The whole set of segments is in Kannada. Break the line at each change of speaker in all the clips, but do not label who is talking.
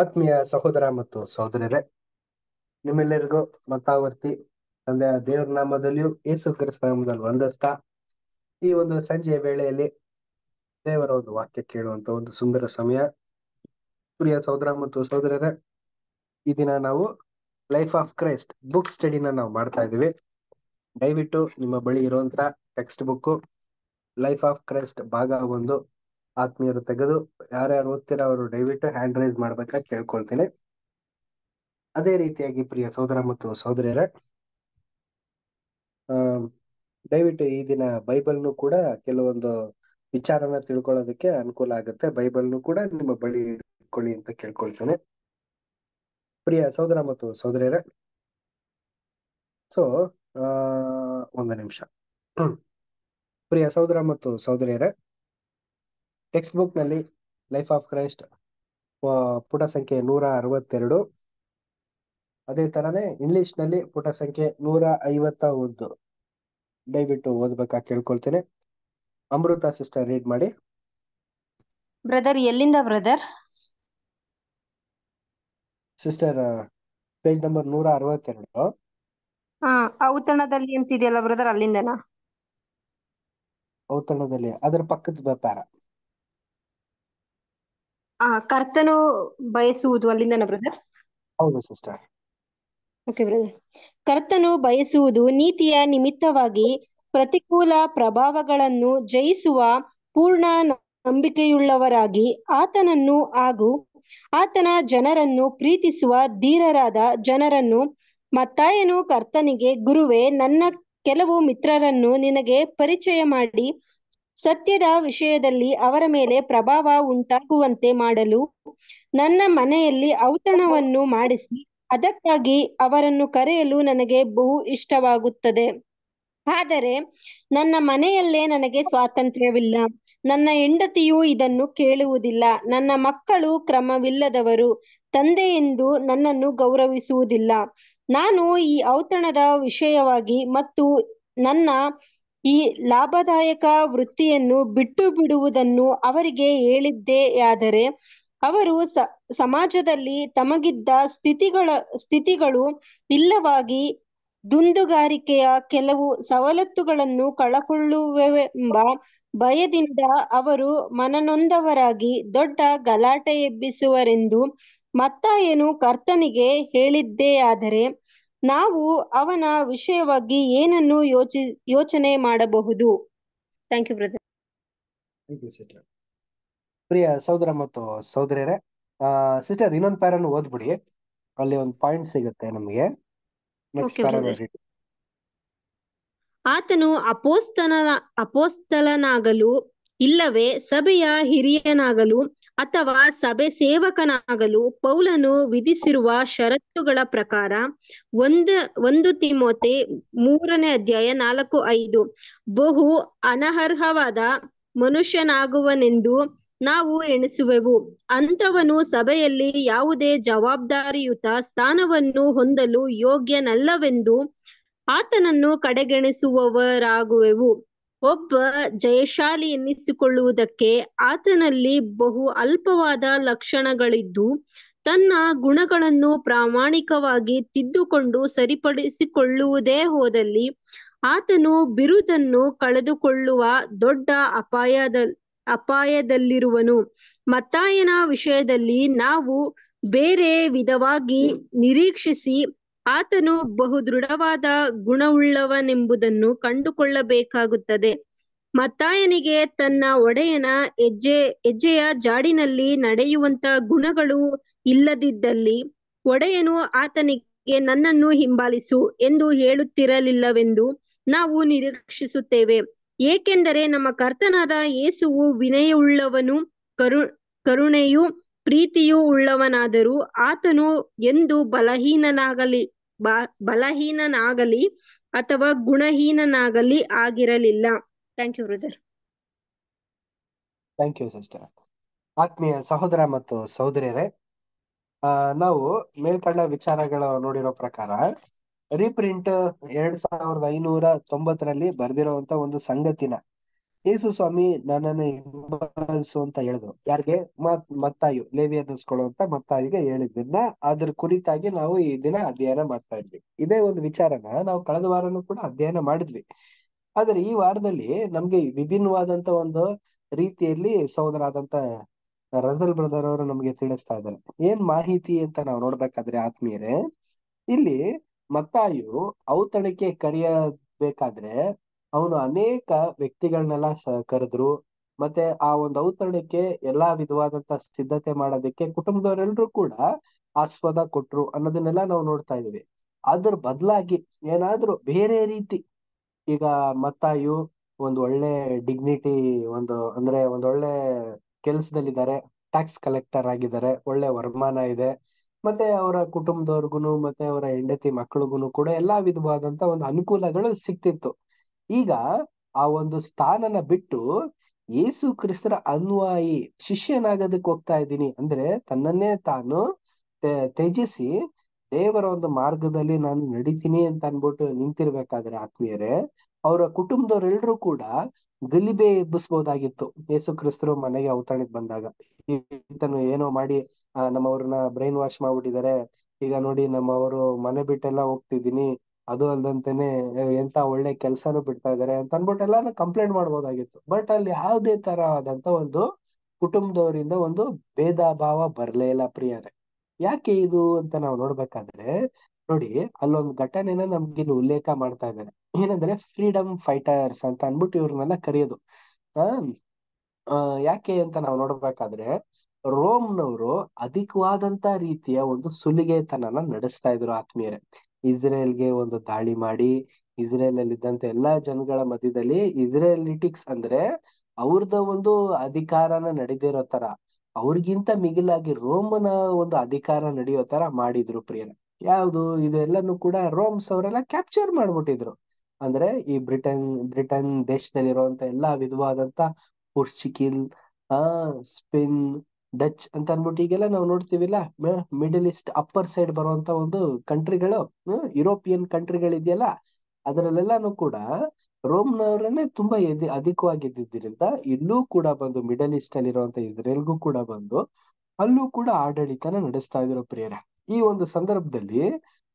ಆತ್ಮೀಯ ಸಹೋದರ ಮತ್ತು ಸಹೋದರರೇ ನಿಮ್ಮೆಲ್ಲರಿಗೂ ಮತಾವರ್ತಿ ತಂದೆ ದೇವರ ನಾಮದಲ್ಲಿಯೂ ಯೇಸು ಕ್ರಿಸ್ತ ನಾಮದಲ್ಲಿ ಒಂದಸ್ತ ಈ ಒಂದು ಸಂಜೆಯ ವೇಳೆಯಲ್ಲಿ ದೇವರ ಒಂದು ವಾಕ್ಯ ಕೇಳುವಂತ ಒಂದು ಸುಂದರ ಸಮಯ ಪ್ರಿಯ ಸಹೋದರ ಮತ್ತು ಸಹೋದರರೇ ಈ ದಿನ ನಾವು ಲೈಫ್ ಆಫ್ ಕ್ರೈಸ್ಟ್ ಬುಕ್ ಸ್ಟಡಿನ ನಾವು ಮಾಡ್ತಾ ಇದೀವಿ ದಯವಿಟ್ಟು ನಿಮ್ಮ ಬಳಿ ಇರುವಂತ text book Life of Christ ಭಾಗ ಒಂದು ಆತ್ಮೀಯರು ತೆಗೆದು ಯಾರ್ಯಾರು ಓದ್ತೀರಾ ಅವರು ದಯವಿಟ್ಟು ಹ್ಯಾಂಡ್ ರೈಸ್ ಮಾಡ್ಬೇಕ ಕೇಳ್ಕೊಳ್ತೀನಿ ಅದೇ ರೀತಿಯಾಗಿ ಪ್ರಿಯ ಸಹೋದರ ಮತ್ತು ಆ ದಯವಿಟ್ಟು ಈ ದಿನ ಬೈಬಲ್ನು ಕೂಡ ಕೆಲವೊಂದು ವಿಚಾರನ ತಿಳ್ಕೊಳ್ಳೋದಕ್ಕೆ ಅನುಕೂಲ ಆಗುತ್ತೆ ಬೈಬಲ್ನು ಕೂಡ ನಿಮ್ಮ ಬಳಿ ಇಟ್ಕೊಳ್ಳಿ ಅಂತ ಕೇಳ್ಕೊಳ್ತೇನೆ ಪ್ರಿಯ ಸಹೋದರ ಮತ್ತು ಸಹೋದರಿಯರ ಸೊ ಆ ಒಂದು ನಿಮಿಷ ಪ್ರಿಯ ಸಹೋದರ ಮತ್ತು ಸಹೋದರಿಯರ ಟೆಕ್ಸ್ಟ್ ಬುಕ್ ನಲ್ಲಿ ಲೈಫ್ ಆಫ್ ಕ್ರೈಸ್ಟ್ ಪುಟ ಸಂಖ್ಯೆ ನೂರ ಅರವತ್ತೆರಡು ಅದೇ ತರನೇ ಇಂಗ್ಲಿಷ್ ನಲ್ಲಿ ಪುಟ ಸಂಖ್ಯೆ ನೂರ ಐವತ್ತ ಒಂದು ದಯವಿಟ್ಟು ಓದ್ಬೇಕಾ ಕೇಳ್ಕೊಳ್ತೇನೆ ಅಮೃತ ಸಿಸ್ಟರ್ ರೀಡ್ ಮಾಡಿ
ಬ್ರದರ್ ಎಲ್ಲಿಂದ ಬ್ರದರ್
ಸಿಸ್ಟರ್ ಪೇಜ್ ನಂಬರ್ ನೂರ ಅರವತ್ತೆರಡು
ಹಾ ಔತಣದಲ್ಲಿ ಅಂತಿದೆಯಲ್ಲ ಬ್ರದರ್ ಅಲ್ಲಿಂದನಾ
ಔತಣದಲ್ಲಿ ಅದರ ಪಕ್ಕದ ವ್ಯಾಪಾರ
ಕರ್ತನು ಬಯಸುವುದು ಅಲ್ಲಿಂದ ಬ್ರದರ್ ಹೌದು ಸಿಸ್ಟರ್ ಓಕೆ ಬ್ರದರ್ ಕರ್ತನು ಬಯಸುವುದು ನೀತಿಯ ನಿಮಿತ್ತವಾಗಿ ಪ್ರತಿಕೂಲ ಪ್ರಭಾವಗಳನ್ನು ಜಯಿಸುವ ಪೂರ್ಣ ನಂಬಿಕೆಯುಳ್ಳವರಾಗಿ ಆತನನ್ನು ಹಾಗೂ ಆತನ ಜನರನ್ನು ಪ್ರೀತಿಸುವ ಧೀರರಾದ ಜನರನ್ನು ಮತ್ತಾಯನು ಕರ್ತನಿಗೆ ಗುರುವೇ ನನ್ನ ಕೆಲವು ಮಿತ್ರರನ್ನು ನಿನಗೆ ಪರಿಚಯ ಮಾಡಿ ಸತ್ಯದ ವಿಷಯದಲ್ಲಿ ಅವರ ಮೇಲೆ ಪ್ರಭಾವ ಉಂಟಾಗುವಂತೆ ಮಾಡಲು ನನ್ನ ಮನೆಯಲ್ಲಿ ಔತಣವನ್ನು ಮಾಡಿಸಿ ಅದಕ್ಕಾಗಿ ಅವರನ್ನು ಕರೆಯಲು ನನಗೆ ಬಹು ಇಷ್ಟವಾಗುತ್ತದೆ ಆದರೆ ನನ್ನ ಮನೆಯಲ್ಲೇ ನನಗೆ ಸ್ವಾತಂತ್ರ್ಯವಿಲ್ಲ ನನ್ನ ಹೆಂಡತಿಯು ಇದನ್ನು ಕೇಳುವುದಿಲ್ಲ ನನ್ನ ಮಕ್ಕಳು ಕ್ರಮವಿಲ್ಲದವರು ತಂದೆ ಎಂದು ನನ್ನನ್ನು ಗೌರವಿಸುವುದಿಲ್ಲ ನಾನು ಈ ಔತಣದ ವಿಷಯವಾಗಿ ಮತ್ತು ನನ್ನ ಈ ಲಾಭದಾಯಕ ವೃತ್ತಿಯನ್ನು ಬಿಟ್ಟು ಬಿಡುವುದನ್ನು ಅವರಿಗೆ ಆದರೆ ಅವರು ಸ ಸಮಾಜದಲ್ಲಿ ತಮಗಿದ್ದ ಸ್ಥಿತಿಗಳ ಸ್ಥಿತಿಗಳು ಇಲ್ಲವಾಗಿ ದುಂದುಗಾರಿಕೆಯ ಕೆಲವು ಸವಲತ್ತುಗಳನ್ನು ಕಳಕೊಳ್ಳುವೆಂಬ ಭಯದಿಂದ ಅವರು ಮನನೊಂದವರಾಗಿ ದೊಡ್ಡ ಗಲಾಟೆ ಎಬ್ಬಿಸುವರೆಂದು ಮತ್ತಾಯನು ಕರ್ತನಿಗೆ ಹೇಳಿದ್ದೇ ಆದರೆ ನಾವು ಅವನ ವಿಷಯವಾಗಿ ಏನನ್ನು ಯೋಚಿ ಯೋಚನೆ ಮಾಡಬಹುದು ಥ್ಯಾಂಕ್ ಯು ಬ್ರದರ್
ಪ್ರಿಯ ಸಹೋದರ ಮತ್ತು ಸಹೋದರಿಯರೇ ಸಿಸ್ಟರ್ ಇನ್ನೊಂದು ಪ್ಯಾರನ್ನು ಓದ್ಬಿಡಿ ಅಲ್ಲಿ ಒಂದು ಪಾಯಿಂಟ್ ಸಿಗುತ್ತೆ ನಮಗೆ
ಆತನು ಅಪೋಸ್ತನ ಅಪೋಸ್ತಲನಾಗಲು ಇಲ್ಲವೇ ಸಭೆಯ ಹಿರಿಯನಾಗಲು ಅಥವಾ ಸಭೆ ಸೇವಕನಾಗಲು ಪೌಲನು ವಿಧಿಸಿರುವ ಷರತ್ತುಗಳ ಪ್ರಕಾರ ಒಂದು ಒಂದು ತಿಮೋತೆ ಮೂರನೇ ಅಧ್ಯಾಯ ನಾಲ್ಕು ಐದು ಬಹು ಅನರ್ಹವಾದ ಮನುಷ್ಯನಾಗುವನೆಂದು ನಾವು ಎಣಿಸುವೆವು ಅಂಥವನು ಸಭೆಯಲ್ಲಿ ಯಾವುದೇ ಜವಾಬ್ದಾರಿಯುತ ಸ್ಥಾನವನ್ನು ಹೊಂದಲು ಯೋಗ್ಯನಲ್ಲವೆಂದು ಆತನನ್ನು ಕಡೆಗಣಿಸುವವರಾಗುವೆವು ಒಬ್ಬ ಜಯಶಾಲಿ ಎನ್ನಿಸಿಕೊಳ್ಳುವುದಕ್ಕೆ ಆತನಲ್ಲಿ ಬಹು ಅಲ್ಪವಾದ ಲಕ್ಷಣಗಳಿದ್ದು ತನ್ನ ಗುಣಗಳನ್ನು ಪ್ರಾಮಾಣಿಕವಾಗಿ ತಿದ್ದುಕೊಂಡು ಸರಿಪಡಿಸಿಕೊಳ್ಳುವುದೇ ಹೋದಲ್ಲಿ ಆತನು ಬಿರುದನ್ನು ಕಳೆದುಕೊಳ್ಳುವ ದೊಡ್ಡ ಅಪಾಯದ ಅಪಾಯದಲ್ಲಿರುವನು ಮತ್ತಾಯನ ವಿಷಯದಲ್ಲಿ ನಾವು ಬೇರೆ ವಿಧವಾಗಿ ನಿರೀಕ್ಷಿಸಿ ಆತನು ಬಹು ದೃಢವಾದ ಗುಣವುಳ್ಳವನೆಂಬುದನ್ನು ಕಂಡುಕೊಳ್ಳಬೇಕಾಗುತ್ತದೆ ಮತ್ತಾಯನಿಗೆ ತನ್ನ ಒಡೆಯನ ಹೆಜ್ಜೆ ಹೆಜ್ಜೆಯ ಜಾಡಿನಲ್ಲಿ ನಡೆಯುವಂತ ಗುಣಗಳು ಇಲ್ಲದಿದ್ದಲ್ಲಿ ಒಡೆಯನು ಆತನಿಗೆ ನನ್ನನ್ನು ಹಿಂಬಾಲಿಸು ಎಂದು ಹೇಳುತ್ತಿರಲಿಲ್ಲವೆಂದು ನಾವು ನಿರೀಕ್ಷಿಸುತ್ತೇವೆ ಏಕೆಂದರೆ ನಮ್ಮ ಕರ್ತನಾದ ಏಸುವು ವಿನಯವುಳ್ಳವನು ಕರು ಕರುಣೆಯು ಪ್ರೀತಿಯು ಉಳ್ಳವನಾದರೂ ಆತನು ಎಂದು ಬಲಹೀನನಾಗಲಿ ಬಲಹೀನನಾಗಲಿ ಅಥವಾ ಗುಣಹೀನನಾಗಲಿ ಆಗಿರಲಿಲ್ಲ thank you brother
thank you sister ಆತ್ಮೀಯ ಸಹೋದರ ಮತ್ತು ಸಹೋದರಿಯರೇ ನಾವು ಮೇಲ್ಕಂಡ ವಿಚಾರಗಳು ನೋಡಿರೋ ಪ್ರಕಾರ ರೀಪ್ರಿಂಟ್ ಎರಡ್ ಸಾವಿರದ ಐನೂರ ತೊಂಬತ್ತರಲ್ಲಿ ಬರೆದಿರುವಂತ ಒಂದು ಸಂಗತಿನ ಯೇಸು ಸ್ವಾಮಿ ನನ್ನನ್ನು ಹಿಂಬಾಲಿಸು ಅಂತ ಹೇಳಿದ್ರು ಯಾರಿಗೆ ಮತ್ ಮತ್ತಾಯು ಲೇವಿ ಅಂತ ಮತ್ತಾಯಿಗೆ ಹೇಳಿದ್ನ ಅದ್ರ ಕುರಿತಾಗಿ ನಾವು ಈ ದಿನ ಅಧ್ಯಯನ ಮಾಡ್ತಾ ಇದ್ವಿ ಇದೇ ಒಂದು ವಿಚಾರನ ನಾವು ಕಳೆದ ವಾರನು ಕೂಡ ಅಧ್ಯಯನ ಮಾಡಿದ್ವಿ ಆದ್ರೆ ಈ ವಾರದಲ್ಲಿ ನಮ್ಗೆ ವಿಭಿನ್ನವಾದಂತ ಒಂದು ರೀತಿಯಲ್ಲಿ ಸಹೋದರಾದಂತ ರಜಲ್ ಬ್ರದರ್ ಅವರು ನಮ್ಗೆ ತಿಳಿಸ್ತಾ ಇದ್ದಾರೆ ಏನ್ ಮಾಹಿತಿ ಅಂತ ನಾವು ನೋಡ್ಬೇಕಾದ್ರೆ ಆತ್ಮೀಯರೇ ಇಲ್ಲಿ ಮತ್ತಾಯು ಔತಣಕ್ಕೆ ಕರಿಯಬೇಕಾದ್ರೆ ಅವನು ಅನೇಕ ವ್ಯಕ್ತಿಗಳನ್ನೆಲ್ಲ ಕರೆದ್ರು ಮತ್ತೆ ಆ ಒಂದು ಔತರಣಕ್ಕೆ ಎಲ್ಲಾ ವಿಧವಾದಂತ ಸಿದ್ಧತೆ ಮಾಡೋದಕ್ಕೆ ಕುಟುಂಬದವರೆಲ್ಲರೂ ಕೂಡ ಆಸ್ವಾದ ಕೊಟ್ರು ಅನ್ನೋದನ್ನೆಲ್ಲ ನಾವು ನೋಡ್ತಾ ಇದೀವಿ ಅದ್ರ ಬದಲಾಗಿ ಏನಾದ್ರು ಬೇರೆ ರೀತಿ ಈಗ ಮತ್ತಾಯು ಒಂದು ಒಳ್ಳೆ ಡಿಗ್ನಿಟಿ ಒಂದು ಅಂದ್ರೆ ಒಂದ್ ಒಳ್ಳೆ ಕೆಲ್ಸದಲ್ಲಿದ್ದಾರೆ ಟ್ಯಾಕ್ಸ್ ಕಲೆಕ್ಟರ್ ಆಗಿದ್ದಾರೆ ಒಳ್ಳೆ ವರ್ಮಾನ ಇದೆ ಮತ್ತೆ ಅವರ ಕುಟುಂಬದವ್ರಿಗೂ ಮತ್ತೆ ಅವರ ಹೆಂಡತಿ ಮಕ್ಳಿಗುನು ಕೂಡ ಎಲ್ಲಾ ವಿಧವಾದಂತ ಒಂದು ಅನುಕೂಲಗಳು ಸಿಕ್ತಿತ್ತು ಈಗ ಆ ಒಂದು ಸ್ಥಾನನ ಬಿಟ್ಟು ಏಸು ಕ್ರಿಸ್ತರ ಅನ್ವಾಯಿ ಶಿಷ್ಯನಾಗೋದಕ್ಕೆ ಹೋಗ್ತಾ ಇದ್ದೀನಿ ಅಂದ್ರೆ ತನ್ನನ್ನೇ ತಾನು ತ್ಯಜಿಸಿ ದೇವರ ಒಂದು ಮಾರ್ಗದಲ್ಲಿ ನಾನು ನಡೀತೀನಿ ಅಂತ ಅನ್ಬಿಟ್ಟು ನಿಂತಿರ್ಬೇಕಾದ್ರೆ ಆತ್ಮೀಯರೇ ಅವರ ಕುಟುಂಬದವರೆಲ್ಲರೂ ಕೂಡ ಗಲಿಬೆ ಎಬ್ಬಿಸ್ಬೋದಾಗಿತ್ತು ಏಸು ಕ್ರಿಸ್ತರು ಮನೆಗೆ ಔತಣಕ್ಕೆ ಬಂದಾಗ ಈತನು ಏನೋ ಮಾಡಿ ನಮ್ಮವ್ರನ್ನ ಬ್ರೈನ್ ವಾಶ್ ಮಾಡ್ಬಿಟ್ಟಿದ್ದಾರೆ ಈಗ ನೋಡಿ ನಮ್ಮವರು ಮನೆ ಬಿಟ್ಟೆಲ್ಲ ಹೋಗ್ತಿದ್ದೀನಿ ಅದು ಅಲ್ದಂತೆನೆ ಎಂತ ಒಳ್ಳೆ ಕೆಲ್ಸಾನು ಬಿಡ್ತಾ ಇದಾರೆ ಅಂತ ಅನ್ಬಿಟ್ಟು ಎಲ್ಲಾನು ಕಂಪ್ಲೇಂಟ್ ಮಾಡ್ಬೋದಾಗಿತ್ತು ಬಟ್ ಅಲ್ಲಿ ಯಾವುದೇ ತರ ಆದಂತ ಒಂದು ಕುಟುಂಬದವರಿಂದ ಒಂದು ಭೇದ ಭಾವ ಬರ್ಲೇ ಇಲ್ಲ ಪ್ರಿಯರೇ ಯಾಕೆ ಇದು ಅಂತ ನಾವು ನೋಡ್ಬೇಕಾದ್ರೆ ನೋಡಿ ಅಲ್ಲೊಂದು ಘಟನೆನ ನಮ್ಗಿಲ್ಲಿ ಉಲ್ಲೇಖ ಮಾಡ್ತಾ ಇದ್ದಾರೆ ಏನಂದ್ರೆ ಫ್ರೀಡಮ್ ಫೈಟರ್ಸ್ ಅಂತ ಅನ್ಬಿಟ್ಟು ಇವ್ರನ್ನೆಲ್ಲ ಕರೆಯೋದು ಆ ಯಾಕೆ ಅಂತ ನಾವು ನೋಡ್ಬೇಕಾದ್ರೆ ರೋಮ್ನವರು ಅಧಿಕವಾದಂತ ರೀತಿಯ ಒಂದು ಸುಲಿಗೆತನನ ನಡೆಸ್ತಾ ಇದ್ರು ಆತ್ಮೀಯರೇ ಇಸ್ರೇಲ್ಗೆ ಒಂದು ದಾಳಿ ಮಾಡಿ ಇಸ್ರೇಲ್ ಅಲ್ಲಿ ಇದ್ದಂತ ಎಲ್ಲಾ ಜನಗಳ ಮಧ್ಯದಲ್ಲಿ ಇಸ್ರೇಲಿಟಿಕ್ಸ್ ಅಂದ್ರೆ ಅವ್ರದ ಒಂದು ಅಧಿಕಾರನ ನಡೆದಿರೋ ತರ ಅವ್ರಿಗಿಂತ ಮಿಗಿಲಾಗಿ ರೋಮನ ಒಂದು ಅಧಿಕಾರ ನಡೆಯೋ ತರ ಮಾಡಿದ್ರು ಪ್ರಿಯರ ಯಾವುದು ಇದೆಲ್ಲಾನು ಕೂಡ ರೋಮ್ಸ್ ಅವರೆಲ್ಲ ಕ್ಯಾಪ್ಚರ್ ಮಾಡ್ಬಿಟ್ಟಿದ್ರು ಅಂದ್ರೆ ಈ ಬ್ರಿಟನ್ ಬ್ರಿಟನ್ ದೇಶದಲ್ಲಿರುವಂತ ಎಲ್ಲಾ ವಿಧವಾದಂತ ಪುರ್ಚಿಕಿಲ್ ಆ ಸ್ಪೇನ್ ಡಚ್ ಅಂತ ಅನ್ಬಿಟ್ಟು ಈಗೆಲ್ಲ ನಾವು ನೋಡ್ತೀವಿಲ್ಲ ಮಿಡಲ್ ಈಸ್ಟ್ ಅಪ್ಪರ್ ಸೈಡ್ ಬರುವಂತ ಒಂದು ಕಂಟ್ರಿಗಳು ಯುರೋಪಿಯನ್ ಕಂಟ್ರಿಗಳಿದೆಯಲ್ಲ ಅದರಲ್ಲೆಲ್ಲಾನು ಕೂಡ ರೋಮ್ನವರನ್ನೇ ತುಂಬಾ ಅಧಿಕವಾಗಿದ್ದರಿಂದ ಇಲ್ಲೂ ಕೂಡ ಬಂದು ಮಿಡಲ್ ಈಸ್ಟ್ ಇರುವಂತ ಇಸ್ರೇಲ್ಗೂ ಕೂಡ ಬಂದು ಅಲ್ಲೂ ಕೂಡ ಆಡಳಿತನ ನಡೆಸ್ತಾ ಇದ್ರು ಪ್ರೇರ ಈ ಒಂದು ಸಂದರ್ಭದಲ್ಲಿ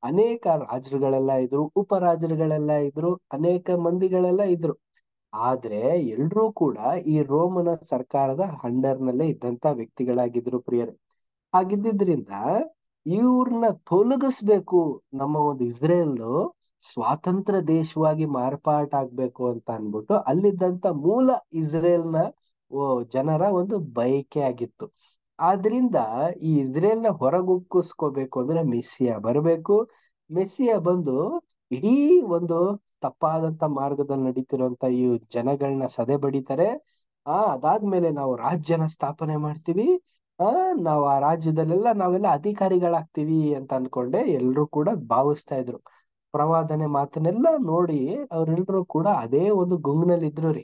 ಅನೇಕ ರಾಜರುಗಳೆಲ್ಲ ಇದ್ರು ಉಪರಾಜರುಗಳೆಲ್ಲ ಇದ್ರು ಅನೇಕ ಮಂದಿಗಳೆಲ್ಲ ಇದ್ರು ಆದ್ರೆ ಎಲ್ರೂ ಕೂಡ ಈ ರೋಮನ ಸರ್ಕಾರದ ನಲ್ಲೇ ಇದ್ದಂತ ವ್ಯಕ್ತಿಗಳಾಗಿದ್ರು ಪ್ರಿಯರೇ ಹಾಗಿದ್ದರಿಂದ ಇವ್ರನ್ನ ತೊಲಗಿಸ್ಬೇಕು ನಮ್ಮ ಒಂದು ಇಸ್ರೇಲ್ ಸ್ವಾತಂತ್ರ್ಯ ದೇಶವಾಗಿ ಮಾರ್ಪಾಟಾಗ್ಬೇಕು ಅಂತ ಅನ್ಬಿಟ್ಟು ಅಲ್ಲಿದ್ದಂತ ಮೂಲ ಇಸ್ರೇಲ್ನ ಜನರ ಒಂದು ಬಯಕೆ ಆಗಿತ್ತು ಆದ್ರಿಂದ ಈ ಇಸ್ರೇಲ್ನ ಹೊರಗುಕ್ಕಿಸ್ಕೋಬೇಕು ಅಂದ್ರೆ ಮೆಸ್ಸಿಯ ಬರಬೇಕು ಮೆಸ್ಸಿಯ ಬಂದು ಇಡೀ ಒಂದು ತಪ್ಪಾದಂತ ಮಾರ್ಗದಲ್ಲಿ ನಡೀತಿರುವಂತ ಈ ಜನಗಳನ್ನ ಸದೆ ಬಡಿತಾರೆ ಆ ಅದಾದ್ಮೇಲೆ ನಾವು ರಾಜ್ಯನ ಸ್ಥಾಪನೆ ಮಾಡ್ತೀವಿ ಆ ನಾವ್ ಆ ರಾಜ್ಯದಲ್ಲೆಲ್ಲ ನಾವೆಲ್ಲ ಅಧಿಕಾರಿಗಳಾಗ್ತೀವಿ ಅಂತ ಅನ್ಕೊಂಡೆ ಎಲ್ರು ಕೂಡ ಭಾವಿಸ್ತಾ ಇದ್ರು ಪ್ರವಾದನೆ ಮಾತನ್ನೆಲ್ಲ ನೋಡಿ ಅವ್ರೆಲ್ರು ಕೂಡ ಅದೇ ಒಂದು ಗುಂಗ್ನಲ್ಲಿ ಇದ್ರು ರೀ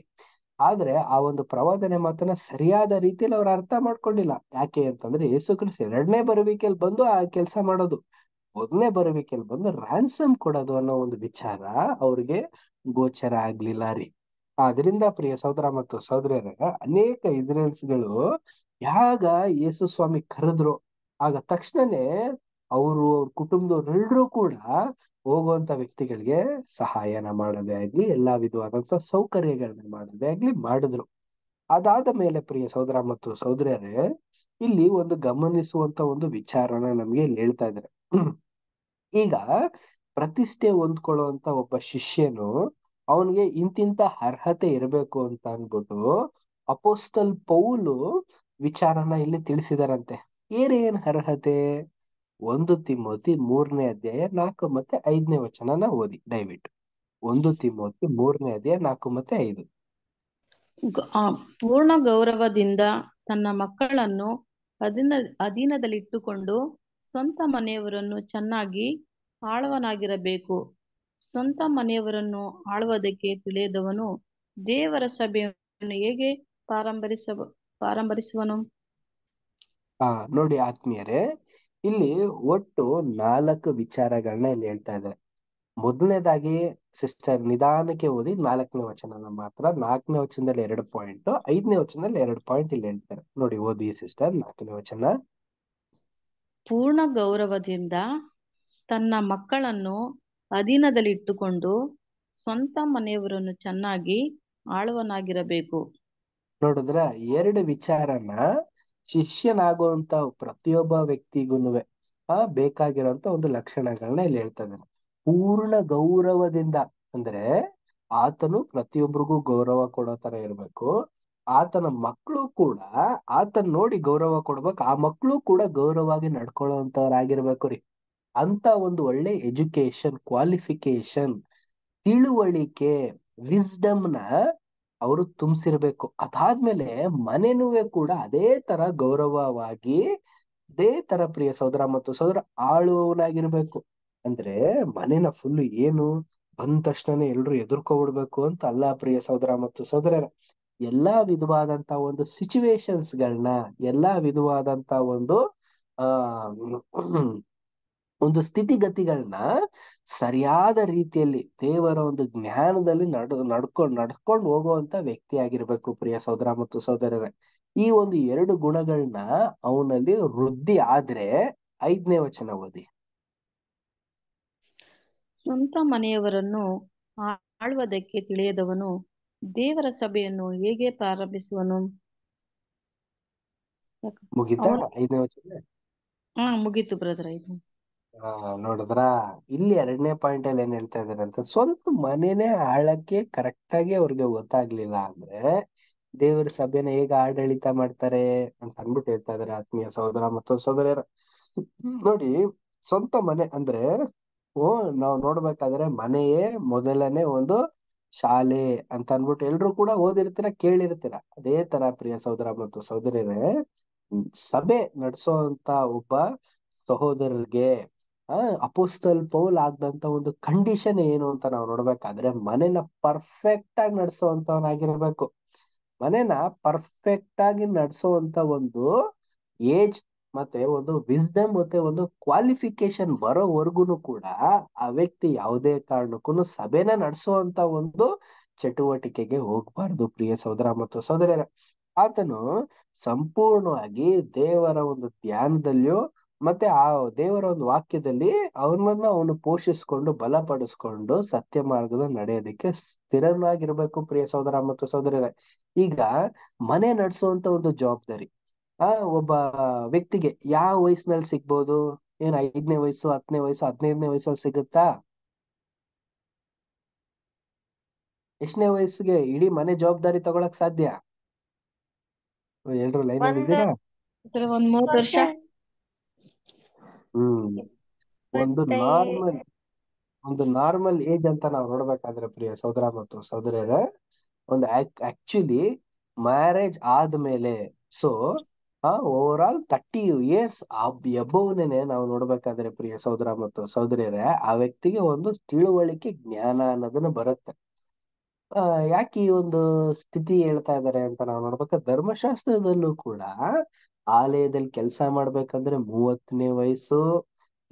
ಆದ್ರೆ ಆ ಒಂದು ಪ್ರವಾದನೆ ಮಾತನ್ನ ಸರಿಯಾದ ರೀತಿಯಲ್ಲಿ ಅವ್ರ ಅರ್ಥ ಮಾಡ್ಕೊಂಡಿಲ್ಲ ಯಾಕೆ ಅಂತಂದ್ರೆ ಯೇಸು ಕ್ರಿಸ್ತ ಎರಡನೇ ಬರುವಿಕೆಯಲ್ಲಿ ಬಂದು ಆ ಕೆಲಸ ಮಾಡೋದು ಮೊದಲನೇ ಬರುವಿಕೆಯಲ್ಲಿ ಬಂದು ರ್ಯಾನ್ಸಮ್ ಕೊಡೋದು ಅನ್ನೋ ಒಂದು ವಿಚಾರ ಅವ್ರಿಗೆ ಗೋಚರ ಆಗ್ಲಿಲ್ಲ ರೀ ಅದರಿಂದ ಪ್ರಿಯ ಸಹೋದರ ಮತ್ತು ಸಹೋದರಿಯರ ಅನೇಕ ಇಸ್ರೇಲ್ಸ್ಗಳು ಯಾಗ ಯೇಸು ಸ್ವಾಮಿ ಕರೆದ್ರು ಆಗ ತಕ್ಷಣನೇ ಅವರು ಅವ್ರ ಕುಟುಂಬದವ್ರೆಲ್ಲರೂ ಕೂಡ ಹೋಗುವಂತ ವ್ಯಕ್ತಿಗಳಿಗೆ ಸಹಾಯನ ಮಾಡೋದೇ ಆಗ್ಲಿ ಎಲ್ಲಾ ವಿಧವಾದಂತ ಸೌಕರ್ಯಗಳನ್ನ ಮಾಡೋದೇ ಆಗ್ಲಿ ಮಾಡಿದ್ರು ಅದಾದ ಮೇಲೆ ಪ್ರಿಯ ಸಹೋದರ ಮತ್ತು ಸಹೋದರಿಯರೇ ಇಲ್ಲಿ ಒಂದು ಗಮನಿಸುವಂತ ಒಂದು ವಿಚಾರನ ನಮ್ಗೆ ಇಲ್ಲಿ ಹೇಳ್ತಾ ಇದ್ದಾರೆ ಈಗ ಪ್ರತಿಷ್ಠೆ ಹೊಂದ್ಕೊಳ್ಳುವಂತ ಒಬ್ಬ ಶಿಷ್ಯನು ಅವನಿಗೆ ಇಂತಿಂತ ಅರ್ಹತೆ ಇರಬೇಕು ಅಂತ ಅನ್ಬಿಟ್ಟು ಅಪೋಸ್ಟಲ್ ಪೌಲು ವಿಚಾರನ ಇಲ್ಲಿ ತಿಳಿಸಿದಾರಂತೆ ಏನೇನ್ ಅರ್ಹತೆ ಒಂದು ತಿಮ್ಮೋತಿ ಮೂರನೇ ಅಧ್ಯಾಯ ನಾಲ್ಕು ಮತ್ತೆ ಐದನೇ ವಚನನ ಓದಿ ದಯವಿಟ್ಟು ಒಂದು ತಿಮ್ಮೋತಿ ಮೂರನೇ ಅಧ್ಯಾಯ ನಾಲ್ಕು ಮತ್ತೆ ಐದು
ಪೂರ್ಣ ಗೌರವದಿಂದ ತನ್ನ ಮಕ್ಕಳನ್ನು ಅಧೀನ ಇಟ್ಟುಕೊಂಡು ಸ್ವಂತ ಮನೆಯವರನ್ನು ಚೆನ್ನಾಗಿ ಆಳ್ವನಾಗಿರಬೇಕು ಸ್ವಂತ ಮನೆಯವರನ್ನು ಆಳ್ವದಕ್ಕೆ ತಿಳಿಯದವನು ದೇವರ ಸಭೆಯನ್ನು ಹೇಗೆ ಪಾರಂಭರಿಸ ಪಾರಂಭರಿಸುವನು
ಆ ನೋಡಿ ಆತ್ಮೀಯರೇ ಇಲ್ಲಿ ಒಟ್ಟು ನಾಲ್ಕು ವಿಚಾರಗಳನ್ನ ಇಲ್ಲಿ ಹೇಳ್ತಾ ಇದ್ದಾರೆ ಮೊದಲನೇದಾಗಿ ಸಿಸ್ಟರ್ ನಿಧಾನಕ್ಕೆ ಓದಿ ನಾಲ್ಕನೇ ವಚನ ಮಾತ್ರ ನಾಲ್ಕನೇ ವಚನದಲ್ಲಿ ಎರಡು ಪಾಯಿಂಟ್ ಐದನೇ ವಚನದಲ್ಲಿ ಎರಡು ಪಾಯಿಂಟ್ ಇಲ್ಲಿ ಹೇಳ್ತಾರೆ ನೋಡಿ ಓದಿ ಸಿಸ್ಟರ್ ನಾಲ್ಕನೇ ವಚನ
ಪೂರ್ಣ ಗೌರವದಿಂದ ತನ್ನ ಮಕ್ಕಳನ್ನು ಅಧೀನದಲ್ಲಿ ಇಟ್ಟುಕೊಂಡು ಸ್ವಂತ ಮನೆಯವರನ್ನು ಚೆನ್ನಾಗಿ ಆಳುವನಾಗಿರಬೇಕು
ನೋಡಿದ್ರ ಎರಡು ವಿಚಾರನ ಶಿಷ್ಯನಾಗುವಂತ ಪ್ರತಿಯೊಬ್ಬ ವ್ಯಕ್ತಿಗೂ ಆ ಬೇಕಾಗಿರುವಂತ ಒಂದು ಲಕ್ಷಣಗಳನ್ನ ಇಲ್ಲಿ ಹೇಳ್ತಾನೆ ಪೂರ್ಣ ಗೌರವದಿಂದ ಅಂದ್ರೆ ಆತನು ಪ್ರತಿಯೊಬ್ಬರಿಗೂ ಗೌರವ ಕೊಡೋ ತರ ಇರ್ಬೇಕು ಆತನ ಮಕ್ಕಳು ಕೂಡ ಆತನ್ ನೋಡಿ ಗೌರವ ಕೊಡ್ಬೇಕು ಆ ಮಕ್ಕಳು ಕೂಡ ಗೌರವವಾಗಿ ನಡ್ಕೊಳ್ಳೋ ರೀ ಅಂತ ಒಂದು ಒಳ್ಳೆ ಎಜುಕೇಶನ್ ಕ್ವಾಲಿಫಿಕೇಶನ್ ತಿಳುವಳಿಕೆ ನ ಅವರು ತುಂಬಿಸಿರ್ಬೇಕು ಅದಾದ್ಮೇಲೆ ಮನೆನೂ ಕೂಡ ಅದೇ ತರ ಗೌರವವಾಗಿ ಅದೇ ತರ ಪ್ರಿಯ ಸೋದರ ಮತ್ತು ಸೋದರ ಆಳುವವನಾಗಿರ್ಬೇಕು ಅಂದ್ರೆ ಮನೇನ ಫುಲ್ ಏನು ಬಂದ ತಕ್ಷಣನೇ ಎಲ್ರು ಬಿಡ್ಬೇಕು ಅಂತ ಅಲ್ಲ ಪ್ರಿಯ ಸೋದರ ಮತ್ತು ಸಹೋದರ ಎಲ್ಲಾ ವಿಧವಾದಂತ ಒಂದು ಸಿಚುವೇಶನ್ಸ್ ಗಳನ್ನ ಎಲ್ಲಾ ವಿಧವಾದಂತ ಒಂದು ಆ ಒಂದು ಸ್ಥಿತಿಗತಿಗಳನ್ನ ಸರಿಯಾದ ರೀತಿಯಲ್ಲಿ ದೇವರ ಒಂದು ಜ್ಞಾನದಲ್ಲಿ ನಡ್ ನಡ್ಕೊಂಡ್ ನಡ್ಕೊಂಡು ಹೋಗುವಂತ ವ್ಯಕ್ತಿ ಆಗಿರ್ಬೇಕು ಪ್ರಿಯ ಸಹೋದರ ಮತ್ತು ಸಹೋದರರೇ ಈ ಒಂದು ಎರಡು ಗುಣಗಳನ್ನ ಅವನಲ್ಲಿ ವೃದ್ಧಿ ಆದ್ರೆ ಐದನೇ ವಚನ ಓದಿ
ಸ್ವಂತ ಮನೆಯವರನ್ನು ಆಳ್ವದಕ್ಕೆ ತಿಳಿಯದವನು ದೇವರ ಸಭೆಯನ್ನು ಹೇಗೆ ಪ್ರಾರಂಭಿಸುವನು ಮುಗೀತು ಬ್ರದರ್ ಐದು
ನೋಡಿದ್ರ ಇಲ್ಲಿ ಎರಡನೇ ಪಾಯಿಂಟ್ ಅಲ್ಲಿ ಏನ್ ಹೇಳ್ತಾ ಇದ್ದಾರೆ ಅಂತ ಸ್ವಂತ ಮನೇನೆ ಆಳಕ್ಕೆ ಕರೆಕ್ಟ್ ಆಗಿ ಅವ್ರಿಗೆ ಗೊತ್ತಾಗ್ಲಿಲ್ಲ ಅಂದ್ರೆ ದೇವರ ಸಭೆನ ಹೇಗ ಆಡಳಿತ ಮಾಡ್ತಾರೆ ಅಂತ ಅಂದ್ಬಿಟ್ಟು ಹೇಳ್ತಾ ಇದಾರೆ ಆತ್ಮೀಯ ಸಹೋದರ ಮತ್ತು ಸಹೋದರಿಯರ ನೋಡಿ ಸ್ವಂತ ಮನೆ ಅಂದ್ರೆ ಓ ನಾವು ನೋಡ್ಬೇಕಾದ್ರೆ ಮನೆಯೇ ಮೊದಲನೇ ಒಂದು ಶಾಲೆ ಅಂತ ಅನ್ಬಿಟ್ಟು ಎಲ್ರು ಕೂಡ ಓದಿರ್ತೀರ ಕೇಳಿರ್ತೀರ ಅದೇ ತರ ಪ್ರಿಯ ಸಹೋದರ ಮತ್ತು ಸಹೋದರಿಯರೇ ಸಭೆ ನಡೆಸೋ ಅಂತ ಒಬ್ಬ ಸಹೋದರರಿಗೆ ಅಪೋಸ್ತಲ್ ಪೌಲ್ ಆಗ್ದಂತ ಒಂದು ಕಂಡೀಷನ್ ಏನು ಅಂತ ನಾವು ನೋಡ್ಬೇಕಾದ್ರೆ ಮನೇನ ಪರ್ಫೆಕ್ಟ್ ಆಗಿ ನಡೆಸೋವಂತವನಾಗಿರ್ಬೇಕು ಮನೇನ ಪರ್ಫೆಕ್ಟ್ ಆಗಿ ನಡ್ಸೋಂತ ಒಂದು ಏಜ್ ಮತ್ತೆ ಒಂದು ವಿಸ್ಡಮ್ ಮತ್ತೆ ಒಂದು ಕ್ವಾಲಿಫಿಕೇಶನ್ ಬರೋವರೆಗೂ ಕೂಡ ಆ ವ್ಯಕ್ತಿ ಯಾವುದೇ ಕಾರಣಕ್ಕೂ ಸಭೆನ ನಡೆಸುವಂತ ಒಂದು ಚಟುವಟಿಕೆಗೆ ಹೋಗ್ಬಾರ್ದು ಪ್ರಿಯ ಸಹೋದರ ಮತ್ತು ಸಹೋದರರ ಆತನು ಸಂಪೂರ್ಣವಾಗಿ ದೇವರ ಒಂದು ಧ್ಯಾನದಲ್ಲಿಯೂ ಮತ್ತೆ ಆ ದೇವರ ಒಂದು ವಾಕ್ಯದಲ್ಲಿ ಅವನನ್ನ ಅವನು ಪೋಷಿಸ್ಕೊಂಡು ಬಲಪಡಿಸ್ಕೊಂಡು ಸತ್ಯ ಮಾರ್ಗದ ನಡೆಯೋದಕ್ಕೆ ಸ್ಥಿರನಾಗಿರ್ಬೇಕು ಪ್ರಿಯ ಸಹೋದರ ಮತ್ತು ಸಹೋದರರ ಈಗ ಮನೆ ನಡೆಸುವಂತ ಒಂದು ಜವಾಬ್ದಾರಿ ಆ ಒಬ್ಬ ವ್ಯಕ್ತಿಗೆ ಯಾವ ವಯಸ್ಸಿನಲ್ಲಿ ಸಿಗ್ಬೋದು ಏನ್ ಐದನೇ ವಯಸ್ಸು ಹತ್ತನೇ ವಯಸ್ಸು ಹದಿನೈದನೇ ವಯಸ್ಸಲ್ಲಿ ಸಿಗುತ್ತಾ ಎಷ್ಟನೇ ವಯಸ್ಸಿಗೆ ಇಡೀ ಮನೆ ಜವಾಬ್ದಾರಿ ತಗೊಳಕ್ ಸಾಧ್ಯ ಎಲ್ರು ಲೈನ್ ಅಲ್ಲಿ
ಇದ್ದೀರಾ
ಹ್ಮ್ ಒಂದು ನಾರ್ಮಲ್ ಒಂದು ನಾರ್ಮಲ್ ಏಜ್ ಅಂತ ನಾವು ನೋಡ್ಬೇಕಾದ್ರೆ ಪ್ರಿಯ ಸೋದರ ಮತ್ತು ಸೋದರಿಯರ ಒಂದು ಆಕ್ಚುಲಿ ಮ್ಯಾರೇಜ್ ಆದ್ಮೇಲೆ so over all thirty years ಎಬೋವ್ನೇ ನಾವು ನೋಡ್ಬೇಕಾದ್ರೆ ಪ್ರಿಯ ಸಹೋದರ ಮತ್ತು ಸಹೋದರಿಯರೇ ಆ ವ್ಯಕ್ತಿಗೆ ಒಂದು ತಿಳುವಳಿಕೆ ಜ್ಞಾನ ಅನ್ನೋದನ್ನ ಬರುತ್ತೆ ಆ ಯಾಕೆ ಈ ಒಂದು ಸ್ಥಿತಿ ಹೇಳ್ತಾ ಇದ್ದಾರೆ ಅಂತ ನಾವು ನೋಡ್ಬೇಕು ಧರ್ಮಶಾಸ್ತ್ರದಲ್ಲೂ ಕೂಡ ಆಲಯದಲ್ಲಿ ಕೆಲಸ ಮಾಡ್ಬೇಕಂದ್ರೆ ಮೂವತ್ತನೇ ವಯಸ್ಸು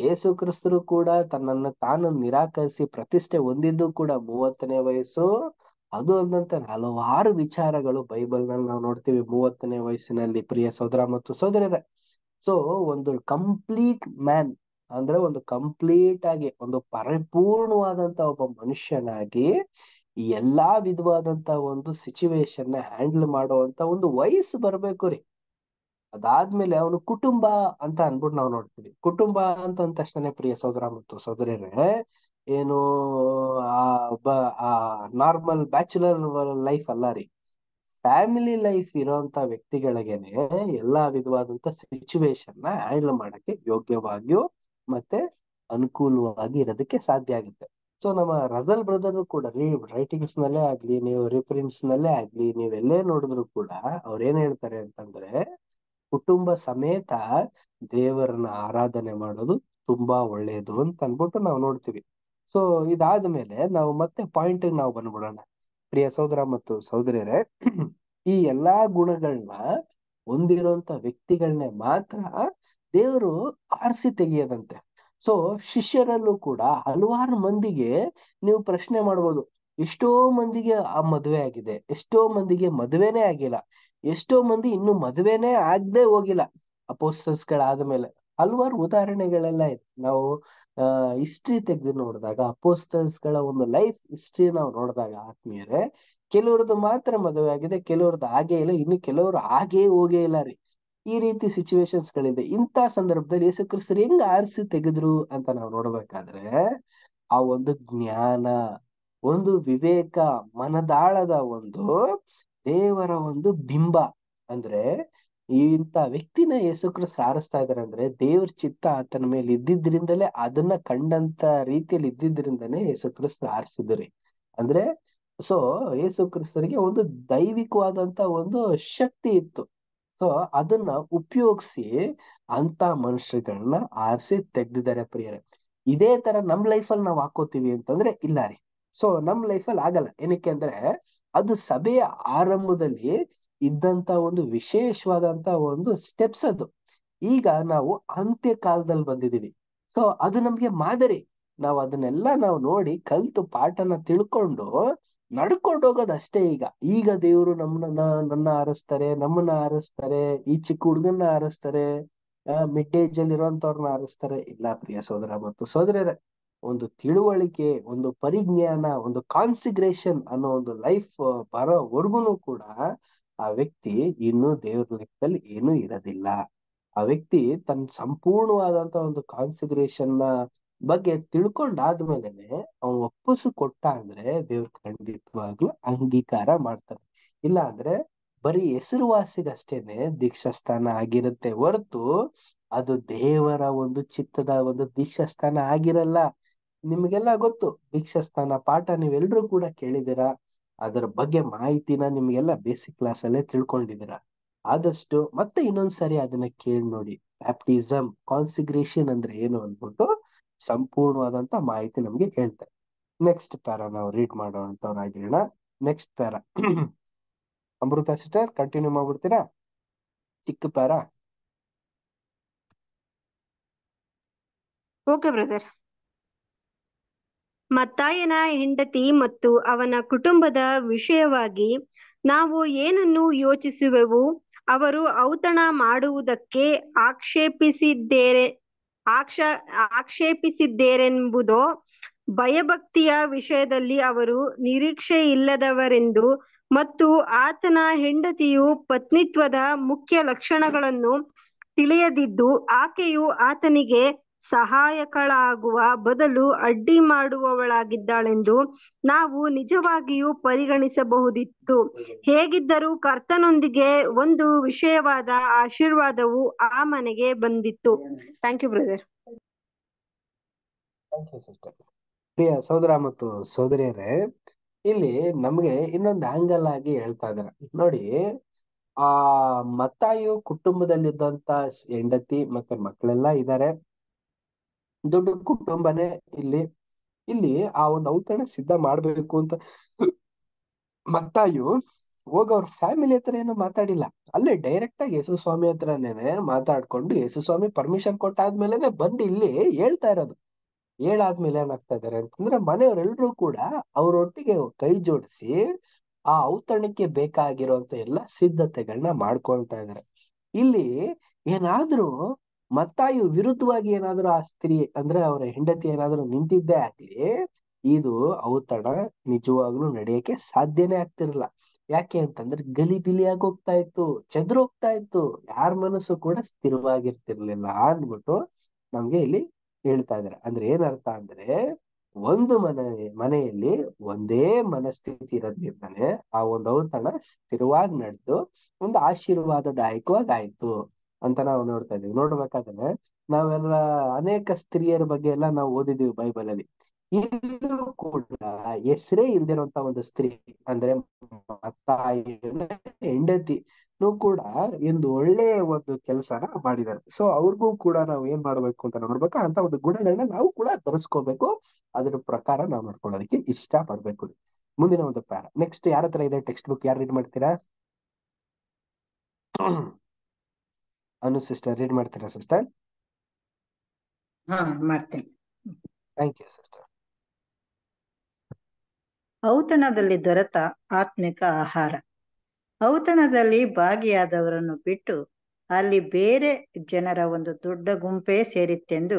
ಯೇಸು ಕ್ರಿಸ್ತರು ಕೂಡ ತನ್ನನ್ನು ತಾನು ನಿರಾಕರಿಸಿ ಪ್ರತಿಷ್ಠೆ ಹೊಂದಿದ್ದು ಕೂಡ ಮೂವತ್ತನೇ ವಯಸ್ಸು ಅದು ಅಲ್ಲದಂತೆ ಹಲವಾರು ವಿಚಾರಗಳು ಬೈಬಲ್ ನಲ್ಲಿ ನಾವು ನೋಡ್ತೀವಿ ಮೂವತ್ತನೇ ವಯಸ್ಸಿನಲ್ಲಿ ಪ್ರಿಯ ಸೋದರ ಮತ್ತು ಸೋದರರ ಸೊ ಒಂದು ಕಂಪ್ಲೀಟ್ ಮ್ಯಾನ್ ಅಂದ್ರೆ ಒಂದು ಕಂಪ್ಲೀಟ್ ಆಗಿ ಒಂದು ಪರಿಪೂರ್ಣವಾದಂತ ಒಬ್ಬ ಮನುಷ್ಯನಾಗಿ ಎಲ್ಲಾ ವಿಧವಾದಂತ ಒಂದು ಸಿಚುವೇಶನ್ ನ ಹ್ಯಾಂಡಲ್ ಮಾಡುವಂತ ಒಂದು ವಯಸ್ಸು ಬರ್ಬೇಕು ರೀ ಅದಾದ್ಮೇಲೆ ಅವನು ಕುಟುಂಬ ಅಂತ ಅನ್ಬಿಟ್ಟು ನಾವು ನೋಡ್ತೀವಿ ಕುಟುಂಬ ಅಂತ ಅಂದ ತಕ್ಷಣ ಪ್ರಿಯ ಸೋದರ ಮತ್ತು ಸೋದರಿಯರೇ ಏನು ಆ ಒಬ್ಬ ಆ ನಾರ್ಮಲ್ ಬ್ಯಾಚುಲರ್ ಲೈಫ್ ಅಲ್ಲ ರೀ ಫ್ಯಾಮಿಲಿ ಲೈಫ್ ಇರೋಂತ ವ್ಯಕ್ತಿಗಳಿಗೆನೆ ಎಲ್ಲಾ ವಿಧವಾದಂತ ಸಿಚುವೇಶನ್ ನ ಹ್ಯಾಂಡಲ್ ಮಾಡಕ್ಕೆ ಯೋಗ್ಯವಾಗಿಯೂ ಮತ್ತೆ ಅನುಕೂಲವಾಗಿ ಇರೋದಕ್ಕೆ ಸಾಧ್ಯ ಆಗುತ್ತೆ ಸೊ ನಮ್ಮ ರಜಲ್ ಬ್ರದರ್ ಕೂಡ ರೀ ರೈಟಿಂಗ್ಸ್ ನಲ್ಲೇ ಆಗ್ಲಿ ನೀವು ರಿಫರೆನ್ಸ್ ನಲ್ಲೇ ಆಗ್ಲಿ ನೀವೆಲ್ಲೇ ನೋಡಿದ್ರು ಕೂಡ ಅವ್ರ ಏನ್ ಹೇಳ್ತಾರೆ ಅಂತಂದ್ರೆ ಕುಟುಂಬ ಸಮೇತ ದೇವರನ್ನ ಆರಾಧನೆ ಮಾಡೋದು ತುಂಬಾ ಒಳ್ಳೆಯದು ಅಂತ ಅನ್ಬಿಟ್ಟು ನಾವು ನೋಡ್ತೀವಿ ಸೊ ಇದಾದ್ಮೇಲೆ ನಾವು ಮತ್ತೆ ಪಾಯಿಂಟ್ ನಾವು ಬಂದ್ಬಿಡೋಣ ಪ್ರಿಯ ಸಹೋದರ ಮತ್ತು ಸಹೋದರಿಯರೇ ಈ ಎಲ್ಲಾ ಗುಣಗಳನ್ನ ಹೊಂದಿರುವಂತ ವ್ಯಕ್ತಿಗಳನ್ನೇ ಮಾತ್ರ ದೇವರು ಆರಿಸಿ ತೆಗೆಯದಂತೆ ಸೊ ಶಿಷ್ಯರಲ್ಲೂ ಕೂಡ ಹಲವಾರು ಮಂದಿಗೆ ನೀವು ಪ್ರಶ್ನೆ ಮಾಡ್ಬೋದು ಎಷ್ಟೋ ಮಂದಿಗೆ ಆ ಮದ್ವೆ ಆಗಿದೆ ಎಷ್ಟೋ ಮಂದಿಗೆ ಮದ್ವೆನೇ ಆಗಿಲ್ಲ ಎಷ್ಟೋ ಮಂದಿ ಇನ್ನು ಮದುವೆನೇ ಆಗದೆ ಹೋಗಿಲ್ಲ ಅಪೋಸ್ಟಲ್ಸ್ ಗಳಾದ ಮೇಲೆ ಹಲವಾರು ಉದಾಹರಣೆಗಳೆಲ್ಲ ಇದೆ ನಾವು ಹಿಸ್ಟ್ರಿ ತೆಗೆದು ನೋಡಿದಾಗ ಅಪೋಸ್ಟಲ್ಸ್ ಗಳ ಒಂದು ಲೈಫ್ ಹಿಸ್ಟ್ರಿ ನಾವು ನೋಡಿದಾಗ ಆತ್ಮೀಯರೇ ಕೆಲವ್ರದ್ದು ಮಾತ್ರ ಮದುವೆ ಆಗಿದೆ ಕೆಲವ್ರದ್ದು ಆಗೇ ಇಲ್ಲ ಇನ್ನು ಕೆಲವರು ಆಗೇ ಹೋಗೇ ಇಲ್ಲ ರೀ ಈ ರೀತಿ ಸಿಚುವೇಶನ್ಸ್ ಗಳಿದೆ ಇಂಥ ಸಂದರ್ಭದಲ್ಲಿ ಯೇಸು ಕ್ರಿಸ್ತರು ಹೆಂಗ್ ಆರಿಸಿ ತೆಗೆದ್ರು ಅಂತ ನಾವು ನೋಡ್ಬೇಕಾದ್ರೆ ಆ ಒಂದು ಜ್ಞಾನ ಒಂದು ವಿವೇಕ ಮನದಾಳದ ಒಂದು ದೇವರ ಒಂದು ಬಿಂಬ ಅಂದ್ರೆ ಇಂತ ವ್ಯಕ್ತಿನ ಯೇಸುಕ್ರಿಸ್ತ ಆರಿಸ್ತಾ ಇದಾರೆ ಅಂದ್ರೆ ದೇವ್ರ ಚಿತ್ತ ಆತನ ಮೇಲೆ ಇದ್ದಿದ್ರಿಂದಲೇ ಅದನ್ನ ಕಂಡಂತ ರೀತಿಯಲ್ಲಿ ಇದ್ದಿದ್ರಿಂದನೇ ಯೇಸುಕ್ರಿಸ್ತ ಆರಿಸಿದ್ರಿ ಅಂದ್ರೆ ಸೊ ಯೇಸು ಕ್ರಿಸ್ತರಿಗೆ ಒಂದು ದೈವಿಕವಾದಂತ ಒಂದು ಶಕ್ತಿ ಇತ್ತು ಸೊ ಅದನ್ನ ಉಪಯೋಗಿಸಿ ಅಂತ ಮನುಷ್ಯಗಳನ್ನ ಆರಿಸಿ ತೆಗ್ದಿದ್ದಾರೆ ಪ್ರಿಯರೇ ಇದೇ ತರ ನಮ್ ಲೈಫ್ ಅಲ್ಲಿ ನಾವ್ ಹಾಕೋತೀವಿ ಅಂತಂದ್ರೆ ಇಲ್ಲಾರಿ ಸೊ ನಮ್ ಲೈಫ್ ಅಲ್ಲಿ ಆಗಲ್ಲ ಏನಕ್ಕೆ ಅಂದ್ರೆ ಅದು ಸಭೆಯ ಆರಂಭದಲ್ಲಿ ಇದ್ದಂತ ಒಂದು ವಿಶೇಷವಾದಂತ ಒಂದು ಸ್ಟೆಪ್ಸ್ ಅದು ಈಗ ನಾವು ಅಂತ್ಯ ಕಾಲದಲ್ಲಿ ಬಂದಿದೀವಿ ಸೊ ಅದು ನಮ್ಗೆ ಮಾದರಿ ನಾವು ಅದನ್ನೆಲ್ಲ ನಾವು ನೋಡಿ ಕಲ್ತು ಪಾಠನ ತಿಳ್ಕೊಂಡು ನಡ್ಕೊಂಡು ಹೋಗೋದಷ್ಟೇ ಈಗ ಈಗ ದೇವರು ನಮ್ಮನ್ನ ನನ್ನ ಆರಿಸ್ತಾರೆ ನಮ್ಮನ್ನ ಆರಿಸ್ತಾರೆ ಈ ಚಿಕ್ಕ ಹುಡುಗನ್ನ ಆರಿಸ್ತಾರೆ ಮಿಡ್ ಏಜ್ ಅಲ್ಲಿ ಇರುವಂತವ್ರನ್ನ ಆರಿಸ್ತಾರೆ ಇಲ್ಲ ಪ್ರಿಯ ಸೋದರ ಮತ್ತು ಸೋದರರೇ ಒಂದು ತಿಳುವಳಿಕೆ ಒಂದು ಪರಿಜ್ಞಾನ ಒಂದು ಕಾನ್ಸಿಗ್ರೇಷನ್ ಅನ್ನೋ ಒಂದು ಲೈಫ್ ಬರೋವರೆಗೂ ಕೂಡ ಆ ವ್ಯಕ್ತಿ ಇನ್ನು ದೇವರ ಲೆಕ್ಕದಲ್ಲಿ ಏನೂ ಇರೋದಿಲ್ಲ ಆ ವ್ಯಕ್ತಿ ತನ್ನ ಸಂಪೂರ್ಣವಾದಂತ ಒಂದು ಕಾನ್ಸಿಗ್ರೇಷನ್ ಬಗ್ಗೆ ತಿಳ್ಕೊಂಡಾದ್ಮೇಲೆನೆ ಅವ್ನು ಒಪ್ಪಸು ಕೊಟ್ಟ ಅಂದ್ರೆ ದೇವ್ರ ಖಂಡಿತವಾಗ್ಲೂ ಅಂಗೀಕಾರ ಮಾಡ್ತಾರೆ ಇಲ್ಲ ಅಂದ್ರೆ ಬರೀ ಹೆಸರುವಾಸಿಗಷ್ಟೇನೆ ದೀಕ್ಷಾಸ್ಥಾನ ಆಗಿರುತ್ತೆ ಹೊರತು ಅದು ದೇವರ ಒಂದು ಚಿತ್ತದ ಒಂದು ದೀಕ್ಷಾಸ್ಥಾನ ಆಗಿರಲ್ಲ ನಿಮಗೆಲ್ಲ ಗೊತ್ತು ದೀಕ್ಷಾಸ್ಥಾನ ಪಾಠ ನೀವೆಲ್ರೂ ಕೂಡ ಕೇಳಿದಿರ ಅದರ ಬಗ್ಗೆ ಮಾಹಿತಿನ ನಿಮಗೆಲ್ಲ ಬೇಸಿಕ್ ಕ್ಲಾಸ್ ಅಲ್ಲೇ ತಿಳ್ಕೊಂಡಿದ್ದೀರಾ ಆದಷ್ಟು ಮತ್ತೆ ಇನ್ನೊಂದ್ಸರಿ ಅದನ್ನ ಕೇಳಿ ನೋಡಿ ಬ್ಯಾಪ್ಟಿಸಮ್ ಕಾನ್ಸಿಗ್ರೇಷನ್ ಅಂದ್ರೆ ಏನು ಅಂದ್ಬಿಟ್ಟು ಸಂಪೂರ್ಣವಾದಂತ ಮಾಹಿತಿ ನಮ್ಗೆ ಹೇಳ್ತಾರೆ ನೆಕ್ಸ್ಟ್ ಪ್ಯಾರ ನಾವು ರೀಡ್ ಆಗಿರೋಣ next para Amrutha sister continue ಮಾಡ್ಬಿಡ್ತೀರಾ ಚಿಕ್ಕ ಪ್ಯಾರ
ಓಕೆ ಬ್ರದರ್ ಮತ್ತಾಯನ ಹೆಂಡತಿ ಮತ್ತು ಅವನ ಕುಟುಂಬದ ವಿಷಯವಾಗಿ ನಾವು ಏನನ್ನು ಯೋಚಿಸುವೆವು ಅವರು ಔತಣ ಮಾಡುವುದಕ್ಕೆ ಆಕ್ಷೇಪಿಸಿದ್ದೇರೆ ಆಕ್ಷ ಆಕ್ಷೇಪಿಸಿದ್ದೇರೆಂಬುದೋ ಭಯಭಕ್ತಿಯ ವಿಷಯದಲ್ಲಿ ಅವರು ನಿರೀಕ್ಷೆ ಇಲ್ಲದವರೆಂದು ಮತ್ತು ಆತನ ಹೆಂಡತಿಯು ಪತ್ನಿತ್ವದ ಮುಖ್ಯ ಲಕ್ಷಣಗಳನ್ನು ತಿಳಿಯದಿದ್ದು ಆಕೆಯು ಆತನಿಗೆ ಸಹಾಯಕಳಾಗುವ ಬದಲು ಅಡ್ಡಿ ಮಾಡುವವಳಾಗಿದ್ದಾಳೆಂದು ನಾವು ನಿಜವಾಗಿಯೂ ಪರಿಗಣಿಸಬಹುದಿತ್ತು ಹೇಗಿದ್ದರೂ ಕರ್ತನೊಂದಿಗೆ ಒಂದು ವಿಷಯವಾದ ಆಶೀರ್ವಾದವು ಆ ಮನೆಗೆ ಬಂದಿತ್ತು ಥ್ಯಾಂಕ್ ಯು ಬ್ರದರ್
ಪ್ರಿಯ ಸಹೋದರ ಮತ್ತು ಸಹೋದರಿಯರೇ ಇಲ್ಲಿ ನಮ್ಗೆ ಇನ್ನೊಂದು ಆಂಗಲ್ ಆಗಿ ಹೇಳ್ತಾ ಇದ್ದಾರೆ ನೋಡಿ ಆ ಮತ್ತಾಯು ಕುಟುಂಬದಲ್ಲಿದ್ದಂತ ಹೆಂಡತಿ ಮತ್ತೆ ಮಕ್ಕಳೆಲ್ಲ ಇದಾರೆ ದೊಡ್ಡ ಕುಟುಂಬನೇ ಇಲ್ಲಿ ಇಲ್ಲಿ ಆ ಒಂದು ಔತಣ ಸಿದ್ಧ ಮಾಡ್ಬೇಕು ಅಂತ ಮತ್ತಾಯು ಹೋಗ ಅವ್ರ ಫ್ಯಾಮಿಲಿ ಹತ್ರ ಏನು ಮಾತಾಡಿಲ್ಲ ಅಲ್ಲೇ ಡೈರೆಕ್ಟ್ ಆಗಿ ಯೇಸು ಸ್ವಾಮಿ ಹತ್ರನೇನೆ ಮಾತಾಡ್ಕೊಂಡು ಯೇಸು ಸ್ವಾಮಿ ಪರ್ಮಿಷನ್ ಕೊಟ್ಟಾದ್ಮೇಲೆನೆ ಬಂದು ಇಲ್ಲಿ ಹೇಳ್ತಾ ಇರೋದು ಹೇಳಾದ್ಮೇಲೆ ಏನಾಗ್ತಾ ಇದಾರೆ ಅಂತಂದ್ರೆ ಮನೆಯವರೆಲ್ಲರೂ ಕೂಡ ಅವ್ರೊಟ್ಟಿಗೆ ಕೈ ಜೋಡಿಸಿ ಆ ಔತಣಕ್ಕೆ ಬೇಕಾಗಿರುವಂತ ಎಲ್ಲ ಸಿದ್ಧತೆಗಳನ್ನ ಮಾಡ್ಕೊಂತ ಇದಾರೆ ಇಲ್ಲಿ ಏನಾದ್ರು ಮತ್ತಾಯು ವಿರುದ್ಧವಾಗಿ ಏನಾದ್ರು ಆ ಸ್ತ್ರೀ ಅಂದ್ರೆ ಅವರ ಹೆಂಡತಿ ಏನಾದ್ರೂ ನಿಂತಿದ್ದೇ ಆಗ್ಲಿ ಇದು ಔತಣ ನಿಜವಾಗ್ಲೂ ನಡೆಯಕ್ಕೆ ಸಾಧ್ಯನೇ ಆಗ್ತಿರಲ್ಲ ಯಾಕೆ ಅಂತಂದ್ರೆ ಗಲಿಬಿಲಿ ಹೋಗ್ತಾ ಇತ್ತು ಹೋಗ್ತಾ ಇತ್ತು ಯಾರ ಮನಸ್ಸು ಕೂಡ ಸ್ಥಿರವಾಗಿರ್ತಿರ್ಲಿಲ್ಲ ಅಂದ್ಬಿಟ್ಟು ನಮ್ಗೆ ಇಲ್ಲಿ ಹೇಳ್ತಾ ಇದಾರೆ ಅಂದ್ರೆ ಏನರ್ಥ ಅಂದ್ರೆ ಒಂದು ಮನೆ ಮನೆಯಲ್ಲಿ ಒಂದೇ ಮನಸ್ಥಿತಿ ಇರೋದ್ರಿಂದಾನೆ ಆ ಒಂದು ಔತಣ ಸ್ಥಿರವಾಗಿ ನಡೆದು ಒಂದು ಆಶೀರ್ವಾದದಾಯಕವಾಗಿ ಆಯ್ತು ಅಂತ ನಾವು ನೋಡ್ತಾ ಇದೀವಿ ನೋಡ್ಬೇಕಾದ್ರೆ ನಾವೆಲ್ಲ ಅನೇಕ ಸ್ತ್ರೀಯರ ಬಗ್ಗೆ ಎಲ್ಲ ನಾವು ಓದಿದೀವಿ ಬೈಬಲ್ ಅಲ್ಲಿ ಇಲ್ಲೂ ಕೂಡ ಹೆಸರೇ ಇಲ್ದಿರುವಂತ ಒಂದು ಸ್ತ್ರೀ ಅಂದ್ರೆ ಹೆಂಡತಿ ಕೂಡ ಒಂದು ಒಳ್ಳೆ ಒಂದು ಕೆಲಸನ ಮಾಡಿದ್ದಾರೆ ಸೊ ಅವ್ರಿಗೂ ಕೂಡ ನಾವು ಏನ್ ಮಾಡ್ಬೇಕು ಅಂತ ನೋಡ್ಬೇಕು ಅಂತ ಒಂದು ಗುಣಗಳನ್ನ ನಾವು ಕೂಡ ತರಿಸ್ಕೋಬೇಕು ಅದ್ರ ಪ್ರಕಾರ ನಾವು ನೋಡ್ಕೊಳ್ಳೋದಕ್ಕೆ ಇಷ್ಟ ಪಡ್ಬೇಕು ಮುಂದಿನ ಒಂದು ಪ್ಯಾರ ನೆಕ್ಸ್ಟ್ ಯಾರ ಹತ್ರ ಇದೆ ಟೆಕ್ಸ್ಟ್ ಬುಕ್ ಯಾರು ರೀಡ್ ಮಾಡ್ತೀರಾ ಅನು ಸಿಸ್ಟರ್ ರೀಡ್ ಮಾಡ್ತೀರಾ ಸಿಸ್ಟರ್ ಹಾ ಮಾಡ್ತೇನೆ ಥ್ಯಾಂಕ್ ಯು ಸಿಸ್ಟರ್
ಔತಣದಲ್ಲಿ ದೊರೆತ ಆತ್ಮಿಕ ಆಹಾರ ಔತಣದಲ್ಲಿ ಭಾಗಿಯಾದವರನ್ನು ಬಿಟ್ಟು ಅಲ್ಲಿ ಬೇರೆ ಜನರ ಒಂದು ದೊಡ್ಡ ಗುಂಪೇ ಸೇರಿತ್ತೆಂದು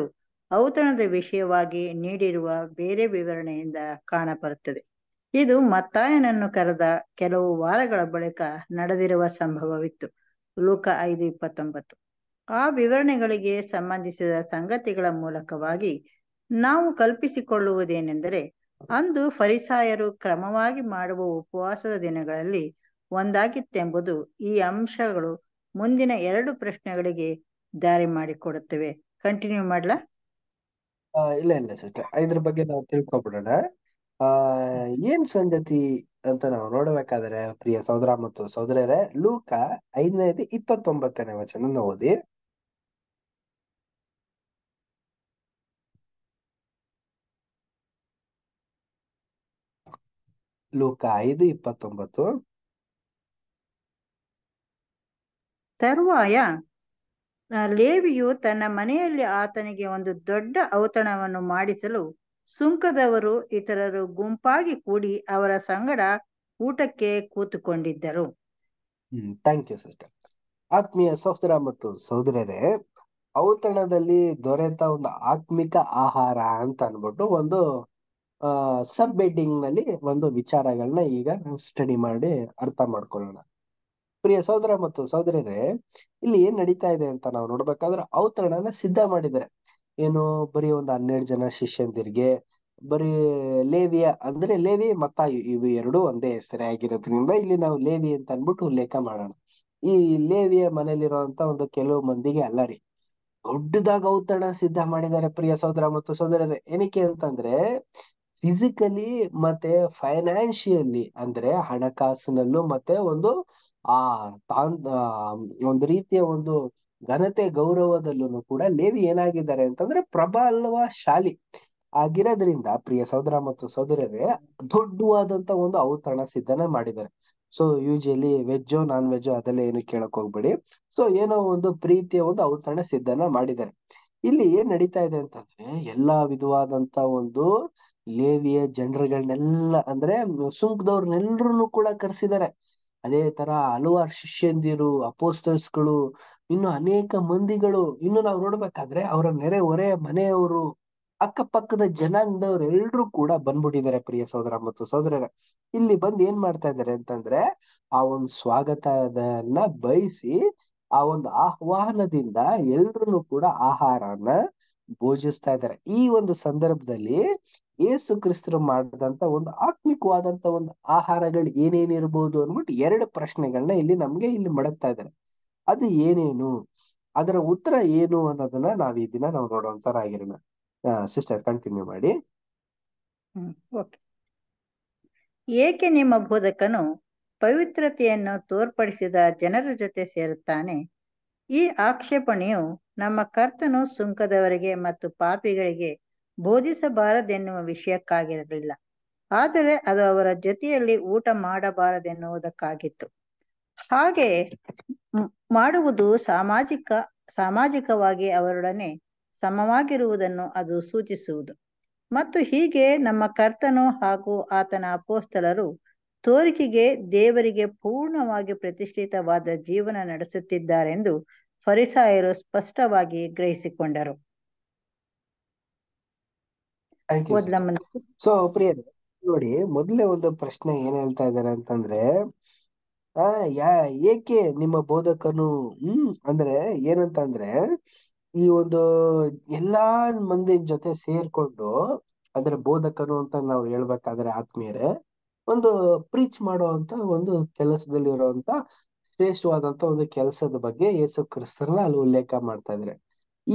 ಔತಣದ ವಿಷಯವಾಗಿ ನೀಡಿರುವ ಬೇರೆ ವಿವರಣೆಯಿಂದ ಕಾಣಬರುತ್ತದೆ ಇದು ಮತ್ತಾಯನನ್ನು ಕರೆದ ಕೆಲವು ವಾರಗಳ ಬಳಿಕ ನಡೆದಿರುವ ಸಂಭವವಿತ್ತು ಲೋಕ ಐದು ಇಪ್ಪತ್ತೊಂಬತ್ತು ಆ ವಿವರಣೆಗಳಿಗೆ ಸಂಬಂಧಿಸಿದ ಸಂಗತಿಗಳ ಮೂಲಕವಾಗಿ ನಾವು ಕಲ್ಪಿಸಿಕೊಳ್ಳುವುದೇನೆಂದರೆ ಅಂದು ಫರಿಸಾಯರು ಕ್ರಮವಾಗಿ ಮಾಡುವ ಉಪವಾಸದ ದಿನಗಳಲ್ಲಿ ಒಂದಾಗಿತ್ತೆಂಬುದು ಈ ಅಂಶಗಳು ಮುಂದಿನ ಎರಡು ಪ್ರಶ್ನೆಗಳಿಗೆ ದಾರಿ ಮಾಡಿಕೊಡುತ್ತವೆ ಕಂಟಿನ್ಯೂ ಮಾಡ್ಲಾ
ಇಲ್ಲ ಇಲ್ಲ ಸಿಸ್ಟರ್ ಇದ್ರ ಬಗ್ಗೆ ನಾವು ತಿಳ್ಕೊಬಿಡೋಣ ಆ ಏನ್ ಸಂಗತಿ ಅಂತ ನಾವು ನೋಡಬೇಕಾದರೆ ಪ್ರಿಯ ಸಹೋದರ ಮತ್ತು ಸಹೋದರರೇ ಲೂಕ ಐದನೇದು ಇಪ್ಪತ್ತೊಂಬತ್ತನೇ ವಚನ ಓದಿ ಲೂಕ ಐದು ಇಪ್ಪತ್ತೊಂಬತ್ತು
ತರುವಾಯ ಲೇವಿಯು ತನ್ನ ಮನೆಯಲ್ಲಿ ಆತನಿಗೆ ಒಂದು ದೊಡ್ಡ ಔತಣವನ್ನು ಮಾಡಿಸಲು ಸುಂಕದವರು ಇತರರು ಗುಂಪಾಗಿ ಕೂಡಿ ಅವರ ಸಂಗಡ ಊಟಕ್ಕೆ ಕೂತುಕೊಂಡಿದ್ದರು
ಹ್ಮ್ ಥ್ಯಾಂಕ್ ಯು ಸಿಸ್ಟರ್ ಆತ್ಮೀಯ ಸಹೋದರ ಮತ್ತು ಸಹೋದರರೇ ಔತಣದಲ್ಲಿ ದೊರೆತ ಒಂದು ಆತ್ಮಿಕ ಆಹಾರ ಅಂತ ಅನ್ಬಿಟ್ಟು ಒಂದು ಸಬ್ ಬೆಡ್ಡಿಂಗ್ ನಲ್ಲಿ ಒಂದು ವಿಚಾರಗಳನ್ನ ಈಗ ನಾವು ಸ್ಟಡಿ ಮಾಡಿ ಅರ್ಥ ಮಾಡ್ಕೊಳ್ಳೋಣ ಪ್ರಿಯ ಸಹೋದರ ಮತ್ತು ಸಹೋದರರೇ ಇಲ್ಲಿ ಏನ್ ನಡೀತಾ ಇದೆ ಅಂತ ನಾವು ನೋಡ್ಬೇಕಾದ್ರೆ ಔತಣನ ಸಿದ್ಧ ಮಾಡಿದ್ದಾರೆ ಏನು ಬರೀ ಒಂದ್ ಹನ್ನೆರಡು ಜನ ಶಿಷ್ಯಂದಿರಿಗೆ ಬರೀ ಲೇವಿಯ ಅಂದ್ರೆ ಲೇವಿ ಮತ್ತ ಇವು ಎರಡು ಒಂದೇ ಹೆಸರೇ ಆಗಿರೋದ್ರಿಂದ ಇಲ್ಲಿ ನಾವು ಲೇವಿ ಅಂತ ಅನ್ಬಿಟ್ಟು ಉಲ್ಲೇಖ ಮಾಡೋಣ ಈ ಲೇವಿಯ ಮನೇಲಿರುವಂತ ಒಂದು ಕೆಲವು ಮಂದಿಗೆ ಅಲ್ಲ ರೀ ದೊಡ್ಡದಾಗ ಔತಣ ಸಿದ್ಧ ಮಾಡಿದ್ದಾರೆ ಪ್ರಿಯ ಸಹೋದರ ಮತ್ತು ಸಹೋದರರೇ ಏನಕ್ಕೆ ಅಂತಂದ್ರೆ ಫಿಸಿಕಲಿ ಮತ್ತೆ ಫೈನಾನ್ಷಿಯಲಿ ಅಂದ್ರೆ ಹಣಕಾಸಿನಲ್ಲೂ ಮತ್ತೆ ಒಂದು ಆ ತಾನ್ ಒಂದು ರೀತಿಯ ಒಂದು ಘನತೆ ಗೌರವದಲ್ಲೂ ಕೂಡ ಲೇವಿ ಏನಾಗಿದ್ದಾರೆ ಅಂತಂದ್ರೆ ಪ್ರಬಲವ ಶಾಲಿ ಆಗಿರೋದ್ರಿಂದ ಪ್ರಿಯ ಸಹೋದರ ಮತ್ತು ಸಹೋದರರೇ ದೊಡ್ಡವಾದಂತ ಒಂದು ಅವತರಣ ಸಿದ್ಧನ ಮಾಡಿದ್ದಾರೆ ಸೊ ಯೂಶಲಿ ವೆಜ್ಜೋ ನಾನ್ ವೆಜ್ಜೋ ಅದೆಲ್ಲ ಏನು ಕೇಳಕ್ ಹೋಗ್ಬೇಡಿ ಸೊ ಏನೋ ಒಂದು ಪ್ರೀತಿಯ ಒಂದು ಔತಣ ಸಿದ್ಧನ ಮಾಡಿದ್ದಾರೆ ಇಲ್ಲಿ ಏನ್ ನಡೀತಾ ಇದೆ ಅಂತಂದ್ರೆ ಎಲ್ಲಾ ವಿಧವಾದಂತ ಒಂದು ಲೇವಿಯ ಜನರುಗಳನ್ನೆಲ್ಲ ಅಂದ್ರೆ ಸುಂಕದವ್ರನ್ನೆಲ್ಲರೂ ಕೂಡ ಕರೆಸಿದ್ದಾರೆ ಅದೇ ತರ ಹಲವಾರು ಶಿಷ್ಯಂದಿರು ಅಪೋಸ್ಟರ್ಸ್ಗಳು ಇನ್ನು ಅನೇಕ ಮಂದಿಗಳು ಇನ್ನು ನಾವು ನೋಡ್ಬೇಕಾದ್ರೆ ಅವರ ನೆರೆ ನೆರೆಹೊರೆ ಮನೆಯವರು ಅಕ್ಕಪಕ್ಕದ ಜನಾಂಗದವ್ರು ಎಲ್ರು ಕೂಡ ಬಂದ್ಬಿಟ್ಟಿದ್ದಾರೆ ಪ್ರಿಯ ಸಹೋದರ ಮತ್ತು ಸಹೋದರರ ಇಲ್ಲಿ ಬಂದು ಏನ್ ಮಾಡ್ತಾ ಇದ್ದಾರೆ ಅಂತಂದ್ರೆ ಆ ಒಂದು ಸ್ವಾಗತದನ್ನ ಬಯಸಿ ಆ ಒಂದು ಆಹ್ವಾನದಿಂದ ಎಲ್ರೂ ಕೂಡ ಆಹಾರನ ಭೋಜಿಸ್ತಾ ಇದ್ದಾರೆ ಈ ಒಂದು ಸಂದರ್ಭದಲ್ಲಿ ಏಸು ಕ್ರಿಸ್ತರು ಮಾಡಿದಂತ ಒಂದು ಆತ್ಮಿಕವಾದಂತ ಒಂದು ಆಹಾರಗಳು ಏನೇನಿರ್ಬೋದು ಅನ್ಬಿಟ್ಟು ಎರಡು ಪ್ರಶ್ನೆಗಳನ್ನ ಇಲ್ಲಿ ನಮ್ಗೆ ಇಲ್ಲಿ ಮಡಗ್ತಾ ಇದ್ದಾರೆ ಅದು ಏನೇನು ಅದರ ಉತ್ತರ ಏನು ಅನ್ನೋದನ್ನ ನಾವು ಈ ದಿನ ನಾವು ನೋಡೋಣ ಸಿಸ್ಟರ್ ಕಂಟಿನ್ಯೂ ಮಾಡಿ
ಏಕೆ ನಿಮ್ಮ ಬೋಧಕನು ಪವಿತ್ರತೆಯನ್ನು ತೋರ್ಪಡಿಸಿದ ಜನರ ಜೊತೆ ಸೇರುತ್ತಾನೆ ಈ ಆಕ್ಷೇಪಣೆಯು ನಮ್ಮ ಕರ್ತನು ಸುಂಕದವರಿಗೆ ಮತ್ತು ಪಾಪಿಗಳಿಗೆ ಬೋಧಿಸಬಾರದೆನ್ನುವ ವಿಷಯಕ್ಕಾಗಿರಲಿಲ್ಲ ಆದರೆ ಅದು ಅವರ ಜೊತೆಯಲ್ಲಿ ಊಟ ಮಾಡಬಾರದೆನ್ನುವುದಕ್ಕಾಗಿತ್ತು ಹಾಗೆ ಮಾಡುವುದು ಸಾಮಾಜಿಕ ಸಾಮಾಜಿಕವಾಗಿ ಅವರೊಡನೆ ಸಮವಾಗಿರುವುದನ್ನು ಅದು ಸೂಚಿಸುವುದು ಮತ್ತು ಹೀಗೆ ನಮ್ಮ ಕರ್ತನು ಹಾಗೂ ಆತನ ಅಪೋಸ್ತಲರು ತೋರಿಕೆಗೆ ದೇವರಿಗೆ ಪೂರ್ಣವಾಗಿ ಪ್ರತಿಷ್ಠಿತವಾದ ಜೀವನ ನಡೆಸುತ್ತಿದ್ದಾರೆಂದು ಫರಿಸಾಯರು ಸ್ಪಷ್ಟವಾಗಿ ಗ್ರಹಿಸಿಕೊಂಡರು ಸೊ ಪ್ರಿಯ
ನೋಡಿ ಮೊದಲೇ ಒಂದು ಪ್ರಶ್ನೆ ಏನ್ ಹೇಳ್ತಾ ಇದ್ದಾರೆ ಅಂತಂದ್ರೆ ಆ ಯಾ ಏಕೆ ನಿಮ್ಮ ಬೋಧಕನು ಹ್ಮ್ ಅಂದ್ರೆ ಏನಂತ ಅಂದ್ರೆ ಈ ಒಂದು ಎಲ್ಲಾ ಮಂದಿ ಜೊತೆ ಸೇರ್ಕೊಂಡು ಅಂದ್ರೆ ಬೋಧಕನು ಅಂತ ನಾವು ಹೇಳ್ಬೇಕಾದ್ರೆ ಆತ್ಮೀಯರೇ ಒಂದು ಪ್ರೀಚ್ ಮಾಡುವಂತ ಒಂದು ಕೆಲಸದಲ್ಲಿ ಇರುವಂತ ಶ್ರೇಷ್ಠವಾದಂತ ಒಂದು ಕೆಲಸದ ಬಗ್ಗೆ ಯೇಸು ಕ್ರಿಸ್ತರನ್ನ ಅಲ್ಲಿ ಉಲ್ಲೇಖ ಮಾಡ್ತಾ ಇದ್ರೆ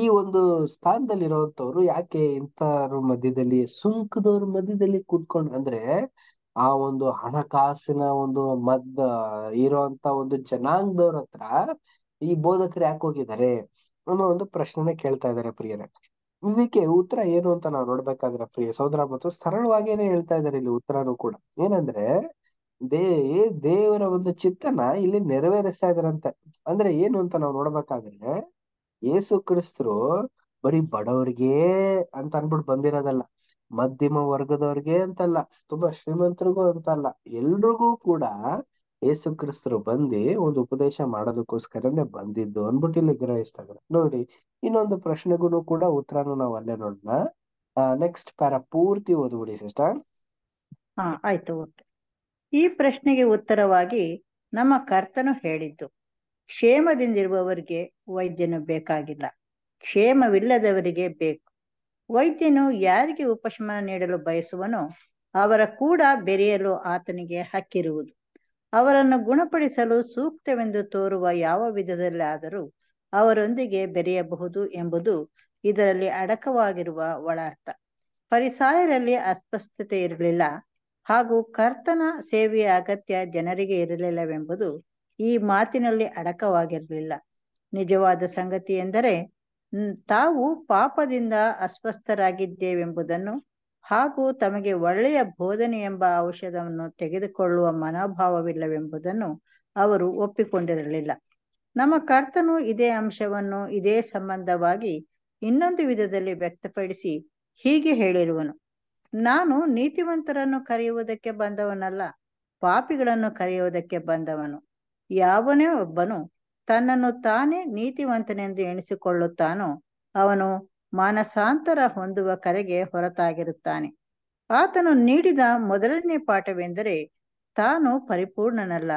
ಈ ಒಂದು ಸ್ಥಾನದಲ್ಲಿ ಇರುವಂತವ್ರು ಯಾಕೆ ಇಂಥವ್ರ ಮಧ್ಯದಲ್ಲಿ ಸುಂಕದವ್ರ ಮಧ್ಯದಲ್ಲಿ ಕೂತ್ಕೊಂಡ್ ಅಂದ್ರೆ ಆ ಒಂದು ಹಣಕಾಸಿನ ಒಂದು ಮದ್ದ ಇರೋಂತ ಒಂದು ಜನಾಂಗದವ್ರ ಹತ್ರ ಈ ಬೋಧಕರು ಯಾಕೆ ಹೋಗಿದ್ದಾರೆ ಅನ್ನೋ ಒಂದು ಪ್ರಶ್ನೆನ ಕೇಳ್ತಾ ಇದ್ದಾರೆ ಪ್ರಿಯರೇ ಇದಕ್ಕೆ ಉತ್ತರ ಏನು ಅಂತ ನಾವು ನೋಡ್ಬೇಕಾದ್ರೆ ಪ್ರಿಯ ಸಹೋದರ ಮತ್ತು ಸರಳವಾಗೇನೆ ಹೇಳ್ತಾ ಇದ್ದಾರೆ ಇಲ್ಲಿ ಉತ್ತರನು ಕೂಡ ಏನಂದ್ರೆ ದೇ ದೇವರ ಒಂದು ಚಿತ್ತನ ಇಲ್ಲಿ ನೆರವೇರಿಸ್ತಾ ಇದಾರಂತೆ ಅಂದ್ರೆ ಏನು ಅಂತ ನಾವು ನೋಡ್ಬೇಕಾದ್ರೆ ಯೇಸು ಕ್ರಿಸ್ತರು ಬರೀ ಬಡವರಿಗೆ ಅಂತ ಅನ್ಬಿಟ್ಟು ಬಂದಿರೋದಲ್ಲ ಮಧ್ಯಮ ವರ್ಗದವ್ರಿಗೆ ಅಂತಲ್ಲ ತುಂಬಾ ಶ್ರೀಮಂತರಿಗೂ ಅಂತಲ್ಲ ಎಲ್ರಿಗೂ ಕೂಡ ಯೇಸು ಕ್ರಿಸ್ತರು ಬಂದಿ ಒಂದು ಉಪದೇಶ ಮಾಡೋದಕ್ಕೋಸ್ಕರನೇ ಬಂದಿದ್ದು ಅನ್ಬಿಟ್ಟು ಇಲ್ಲಿ ಗ್ರಹಿಸ್ತಾರೆ ನೋಡಿ ಇನ್ನೊಂದು ಪ್ರಶ್ನೆಗೂ ಕೂಡ ಉತ್ತರನು ನಾವು ಅಲ್ಲೇ ನೋಡೋಣ ನೆಕ್ಸ್ಟ್ ಪ್ಯಾರ ಪೂರ್ತಿ ಓದ್ಬಿಡಿ ಸಿಸ್ಟರ್
ಹಾ ಆಯ್ತು ಈ ಪ್ರಶ್ನೆಗೆ ಉತ್ತರವಾಗಿ ನಮ್ಮ ಕರ್ತನು ಹೇಳಿದ್ದು ಕ್ಷೇಮದಿಂದಿರುವವರಿಗೆ ವೈದ್ಯನು ಬೇಕಾಗಿಲ್ಲ ಕ್ಷೇಮವಿಲ್ಲದವರಿಗೆ ಬೇಕು ವೈದ್ಯನು ಯಾರಿಗೆ ಉಪಶಮನ ನೀಡಲು ಬಯಸುವನೋ ಅವರ ಕೂಡ ಬೆರೆಯಲು ಆತನಿಗೆ ಹಕ್ಕಿರುವುದು ಅವರನ್ನು ಗುಣಪಡಿಸಲು ಸೂಕ್ತವೆಂದು ತೋರುವ ಯಾವ ಆದರೂ ಅವರೊಂದಿಗೆ ಬೆರೆಯಬಹುದು ಎಂಬುದು ಇದರಲ್ಲಿ ಅಡಕವಾಗಿರುವ ಒಳಾರ್ಥ ಪರಿಸಾಯರಲ್ಲಿ ಅಸ್ವಸ್ಥತೆ ಇರಲಿಲ್ಲ ಹಾಗೂ ಕರ್ತನ ಸೇವೆಯ ಅಗತ್ಯ ಜನರಿಗೆ ಇರಲಿಲ್ಲವೆಂಬುದು ಈ ಮಾತಿನಲ್ಲಿ ಅಡಕವಾಗಿರಲಿಲ್ಲ ನಿಜವಾದ ಸಂಗತಿ ಎಂದರೆ ತಾವು ಪಾಪದಿಂದ ಅಸ್ವಸ್ಥರಾಗಿದ್ದೇವೆಂಬುದನ್ನು ಹಾಗೂ ತಮಗೆ ಒಳ್ಳೆಯ ಬೋಧನೆ ಎಂಬ ಔಷಧವನ್ನು ತೆಗೆದುಕೊಳ್ಳುವ ಮನೋಭಾವವಿಲ್ಲವೆಂಬುದನ್ನು ಅವರು ಒಪ್ಪಿಕೊಂಡಿರಲಿಲ್ಲ ನಮ್ಮ ಕರ್ತನು ಇದೇ ಅಂಶವನ್ನು ಇದೇ ಸಂಬಂಧವಾಗಿ ಇನ್ನೊಂದು ವಿಧದಲ್ಲಿ ವ್ಯಕ್ತಪಡಿಸಿ ಹೀಗೆ ಹೇಳಿರುವನು ನಾನು ನೀತಿವಂತರನ್ನು ಕರೆಯುವುದಕ್ಕೆ ಬಂದವನಲ್ಲ ಪಾಪಿಗಳನ್ನು ಕರೆಯುವುದಕ್ಕೆ ಬಂದವನು ಯಾವನೇ ಒಬ್ಬನು ತನ್ನನ್ನು ತಾನೇ ನೀತಿವಂತನೆಂದು ಎಣಿಸಿಕೊಳ್ಳುತ್ತಾನೋ ಅವನು ಮಾನಸಾಂತರ ಹೊಂದುವ ಕರೆಗೆ ಹೊರತಾಗಿರುತ್ತಾನೆ ಆತನು ನೀಡಿದ ಮೊದಲನೇ ಪಾಠವೆಂದರೆ ತಾನು ಪರಿಪೂರ್ಣನಲ್ಲ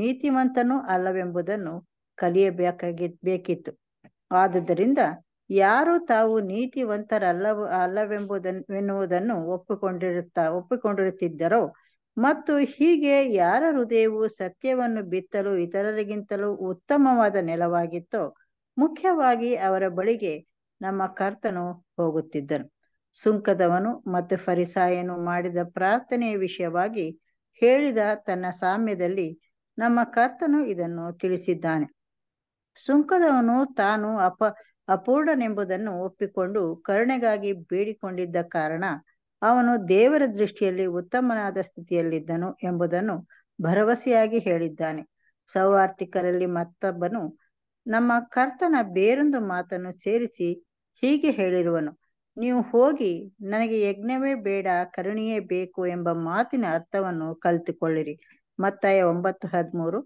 ನೀತಿವಂತನೂ ಅಲ್ಲವೆಂಬುದನ್ನು ಕಲಿಯಬೇಕಾಗಿ ಬೇಕಿತ್ತು ಆದುದರಿಂದ ಯಾರು ತಾವು ನೀತಿವಂತರಲ್ಲವ ಅಲ್ಲವೆಂಬುದನ್ನು ಎನ್ನುವುದನ್ನು ಒಪ್ಪಿಕೊಂಡಿರುತ್ತಾ ಒಪ್ಪಿಕೊಂಡಿರುತ್ತಿದ್ದರೋ ಮತ್ತು ಹೀಗೆ ಯಾರ ಹೃದಯವು ಸತ್ಯವನ್ನು ಬಿತ್ತಲು ಇತರರಿಗಿಂತಲೂ ಉತ್ತಮವಾದ ನೆಲವಾಗಿತ್ತೋ ಮುಖ್ಯವಾಗಿ ಅವರ ಬಳಿಗೆ ನಮ್ಮ ಕರ್ತನು ಹೋಗುತ್ತಿದ್ದನು ಸುಂಕದವನು ಮತ್ತು ಫರಿಸಾಯನು ಮಾಡಿದ ಪ್ರಾರ್ಥನೆಯ ವಿಷಯವಾಗಿ ಹೇಳಿದ ತನ್ನ ಸಾಮ್ಯದಲ್ಲಿ ನಮ್ಮ ಕರ್ತನು ಇದನ್ನು ತಿಳಿಸಿದ್ದಾನೆ ಸುಂಕದವನು ತಾನು ಅಪ ಅಪೂರ್ಣನೆಂಬುದನ್ನು ಒಪ್ಪಿಕೊಂಡು ಕರುಣೆಗಾಗಿ ಬೇಡಿಕೊಂಡಿದ್ದ ಕಾರಣ ಅವನು ದೇವರ ದೃಷ್ಟಿಯಲ್ಲಿ ಉತ್ತಮನಾದ ಸ್ಥಿತಿಯಲ್ಲಿದ್ದನು ಎಂಬುದನ್ನು ಭರವಸೆಯಾಗಿ ಹೇಳಿದ್ದಾನೆ ಸೌವಾರ್ತಿಕರಲ್ಲಿ ಮತ್ತೊಬ್ಬನು ನಮ್ಮ ಕರ್ತನ ಬೇರೊಂದು ಮಾತನ್ನು ಸೇರಿಸಿ ಹೀಗೆ ಹೇಳಿರುವನು ನೀವು ಹೋಗಿ ನನಗೆ ಯಜ್ಞವೇ ಬೇಡ ಕರುಣಿಯೇ ಬೇಕು ಎಂಬ ಮಾತಿನ ಅರ್ಥವನ್ನು ಕಲಿತುಕೊಳ್ಳಿರಿ ಮತ್ತಾಯ ಒಂಬತ್ತು ಹದಿಮೂರು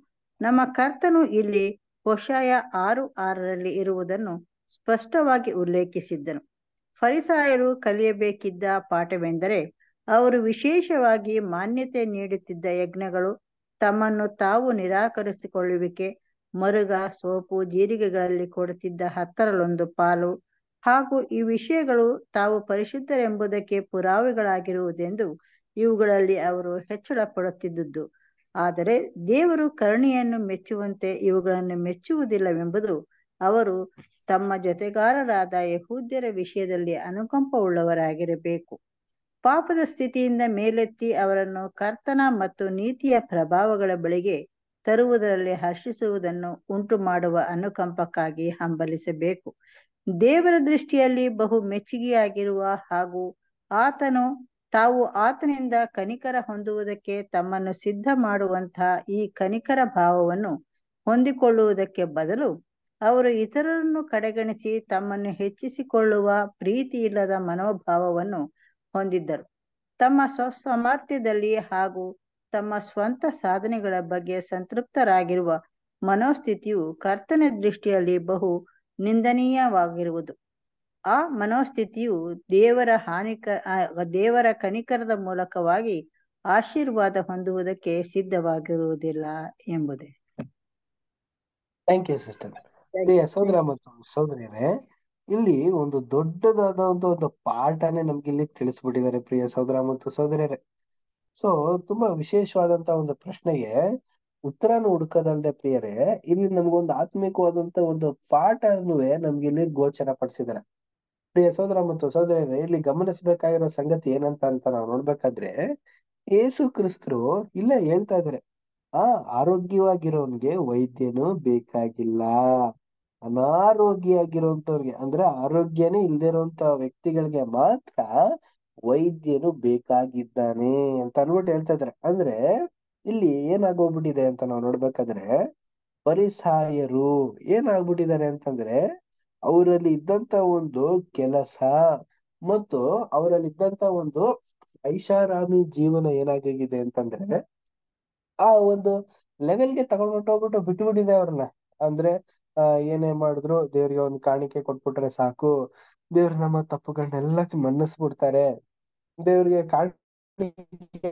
ನಮ್ಮ ಕರ್ತನು ಇಲ್ಲಿ ಹೊಷಾಯ ಆರು ಆರರಲ್ಲಿ ಇರುವುದನ್ನು ಸ್ಪಷ್ಟವಾಗಿ ಉಲ್ಲೇಖಿಸಿದ್ದನು ಫರಿಸಾಯರು ಕಲಿಯಬೇಕಿದ್ದ ಪಾಠವೆಂದರೆ ಅವರು ವಿಶೇಷವಾಗಿ ಮಾನ್ಯತೆ ನೀಡುತ್ತಿದ್ದ ಯಜ್ಞಗಳು ತಮ್ಮನ್ನು ತಾವು ನಿರಾಕರಿಸಿಕೊಳ್ಳುವಿಕೆ ಮರುಗ ಸೋಪು ಜೀರಿಗೆಗಳಲ್ಲಿ ಕೊಡುತ್ತಿದ್ದ ಹತ್ತರಲ್ಲೊಂದು ಪಾಲು ಹಾಗೂ ಈ ವಿಷಯಗಳು ತಾವು ಪರಿಶುದ್ಧರೆಂಬುದಕ್ಕೆ ಪುರಾವೆಗಳಾಗಿರುವುದೆಂದು ಇವುಗಳಲ್ಲಿ ಅವರು ಹೆಚ್ಚಳ ಪಡುತ್ತಿದ್ದುದು ಆದರೆ ದೇವರು ಕರುಣೆಯನ್ನು ಮೆಚ್ಚುವಂತೆ ಇವುಗಳನ್ನು ಮೆಚ್ಚುವುದಿಲ್ಲವೆಂಬುದು ಅವರು ತಮ್ಮ ಜೊತೆಗಾರರಾದ ಯಹೂದ್ಯರ ವಿಷಯದಲ್ಲಿ ಅನುಕಂಪವುಳ್ಳವರಾಗಿರಬೇಕು ಪಾಪದ ಸ್ಥಿತಿಯಿಂದ ಮೇಲೆತ್ತಿ ಅವರನ್ನು ಕರ್ತನ ಮತ್ತು ನೀತಿಯ ಪ್ರಭಾವಗಳ ಬಳಿಗೆ ತರುವುದರಲ್ಲಿ ಹರ್ಷಿಸುವುದನ್ನು ಉಂಟು ಮಾಡುವ ಅನುಕಂಪಕ್ಕಾಗಿ ಹಂಬಲಿಸಬೇಕು ದೇವರ ದೃಷ್ಟಿಯಲ್ಲಿ ಬಹು ಮೆಚ್ಚುಗೆಯಾಗಿರುವ ಹಾಗೂ ಆತನು ತಾವು ಆತನಿಂದ ಕನಿಕರ ಹೊಂದುವುದಕ್ಕೆ ತಮ್ಮನ್ನು ಸಿದ್ಧ ಮಾಡುವಂತಹ ಈ ಕನಿಕರ ಭಾವವನ್ನು ಹೊಂದಿಕೊಳ್ಳುವುದಕ್ಕೆ ಬದಲು ಅವರು ಇತರರನ್ನು ಕಡೆಗಣಿಸಿ ತಮ್ಮನ್ನು ಹೆಚ್ಚಿಸಿಕೊಳ್ಳುವ ಪ್ರೀತಿ ಇಲ್ಲದ ಮನೋಭಾವವನ್ನು ಹೊಂದಿದ್ದರು ತಮ್ಮ ಸಾಮರ್ಥ್ಯದಲ್ಲಿ ಹಾಗೂ ತಮ್ಮ ಸ್ವಂತ ಸಾಧನೆಗಳ ಬಗ್ಗೆ ಸಂತೃಪ್ತರಾಗಿರುವ ಮನೋಸ್ಥಿತಿಯು ಕರ್ತನ ದೃಷ್ಟಿಯಲ್ಲಿ ಬಹು ನಿಂದನೀಯವಾಗಿರುವುದು ಆ ಮನೋಸ್ಥಿತಿಯು ದೇವರ ಹಾನಿಕ ದೇವರ ಕನಿಕರದ ಮೂಲಕವಾಗಿ ಆಶೀರ್ವಾದ ಹೊಂದುವುದಕ್ಕೆ ಸಿದ್ಧವಾಗಿರುವುದಿಲ್ಲ ಎಂಬುದೇ
ಥ್ಯಾಂಕ್ ಯು ಸಿಸ್ಟರ್ ಪ್ರಿಯ ಸಹೋದರ ಮತ್ತು ಸಹೋದರಿಯರೇ ಇಲ್ಲಿ ಒಂದು ದೊಡ್ಡದಾದ ಒಂದು ಒಂದು ಪಾಠನೇ ನಮ್ಗೆ ಇಲ್ಲಿ ತಿಳಿಸ್ಬಿಟ್ಟಿದ್ದಾರೆ ಪ್ರಿಯ ಸಹೋದರ ಮತ್ತು ಸಹೋದರಿಯರೇ ಸೊ ತುಂಬಾ ವಿಶೇಷವಾದಂತ ಒಂದು ಪ್ರಶ್ನೆಗೆ ಉತ್ತರ ಹುಡುಕದಲ್ದೆ ಪ್ರಿಯರೇ ಇಲ್ಲಿ ನಮ್ಗೊಂದು ಆತ್ಮಿಕವಾದಂತ ಒಂದು ಪಾಠನುವೆ ನಮ್ಗೆ ಇಲ್ಲಿ ಗೋಚರ ಪಡಿಸಿದ್ದಾರೆ ಪ್ರಿಯ ಸಹೋದರ ಮತ್ತು ಸಹೋದರಿಯರೇ ಇಲ್ಲಿ ಗಮನಿಸಬೇಕಾಗಿರೋ ಸಂಗತಿ ಏನಂತ ಅಂತ ನಾವು ನೋಡ್ಬೇಕಾದ್ರೆ ಏಸು ಕ್ರಿಸ್ತರು ಇಲ್ಲೇ ಹೇಳ್ತಾ ಇದಾರೆ ಆ ಆರೋಗ್ಯವಾಗಿರೋನ್ಗೆ ವೈದ್ಯನು ಬೇಕಾಗಿಲ್ಲ ಅನಾರೋಗ್ಯವಾಗಿರುವಂತವ್ರಿಗೆ ಅಂದ್ರೆ ಆರೋಗ್ಯನೇ ಇಲ್ದೇ ವ್ಯಕ್ತಿಗಳಿಗೆ ಮಾತ್ರ ವೈದ್ಯನು ಬೇಕಾಗಿದ್ದಾನೆ ಅಂತ ಅನ್ಬಿಟ್ಟು ಹೇಳ್ತಾ ಇದ್ರೆ ಅಂದ್ರೆ ಇಲ್ಲಿ ಏನಾಗೋಗ್ಬಿಟ್ಟಿದೆ ಅಂತ ನಾವು ನೋಡ್ಬೇಕಾದ್ರೆ ಪರಿಸಾಯರು ಏನಾಗ್ಬಿಟ್ಟಿದ್ದಾರೆ ಅಂತಂದ್ರೆ ಅವರಲ್ಲಿ ಇದ್ದಂತ ಒಂದು ಕೆಲಸ ಮತ್ತು ಅವರಲ್ಲಿ ಇದ್ದಂತ ಒಂದು ಐಷಾರಾಮಿ ಜೀವನ ಏನಾಗಿದೆ ಅಂತಂದ್ರೆ ಆ ಒಂದು ಲೆವೆಲ್ಗೆ ಹೋಗ್ಬಿಟ್ಟು ಬಿಟ್ಬಿಟ್ಟಿದೆ ಅವ್ರನ್ನ ಅಂದ್ರೆ ಆ ಏನೇ ಮಾಡಿದ್ರು ದೇವ್ರಿಗೆ ಒಂದು ಕಾಣಿಕೆ ಕೊಟ್ಬಿಟ್ರೆ ಸಾಕು ದೇವ್ರು ನಮ್ಮ ತಪ್ಪುಗಳನ್ನೆಲ್ಲ ಮನ್ನಿಸ್ಬಿಡ್ತಾರೆ ದೇವ್ರಿಗೆ ಕಾಣಿಕೆ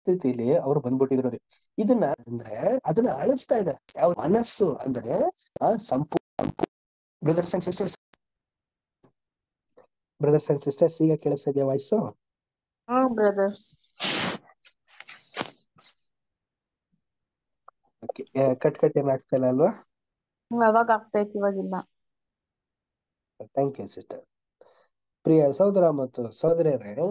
ಸ್ಥಿತಿಲಿ ಅವ್ರು ಬಂದ್ಬಿಟ್ಟಿದ್ರು ಇದನ್ನ ಅಂದ್ರೆ ಅದನ್ನ ಅಳಿಸ್ತಾ ಇದ್ದಾರೆ ಯಾವ ಮನಸ್ಸು
ಅಂದ್ರೆ ಸಂಪೂ brothers and sisters brothers and sisters ಈಗ ಕೇಳಿಸ್ತಾ ಇದೆಯಾ ವಾಯ್ಸು
ಹಾ ಬ್ರದರ್
ಕಟ್ ಕಟ್ ಏನ್ ಆಗ್ತಾ ಅಲ್ವಾ
ಯಾವಾಗ ಅವಾಗ ಆಗ್ತಾಯ್ತ್ ಇವಾಗಿಲ್ಲ
ಥ್ಯಾಂಕ್ ಯು ಸಿಸ್ಟರ್ ಪ್ರಿಯ ಸಹೋದರ ಮತ್ತು ಸಹೋದರಿಯರೇ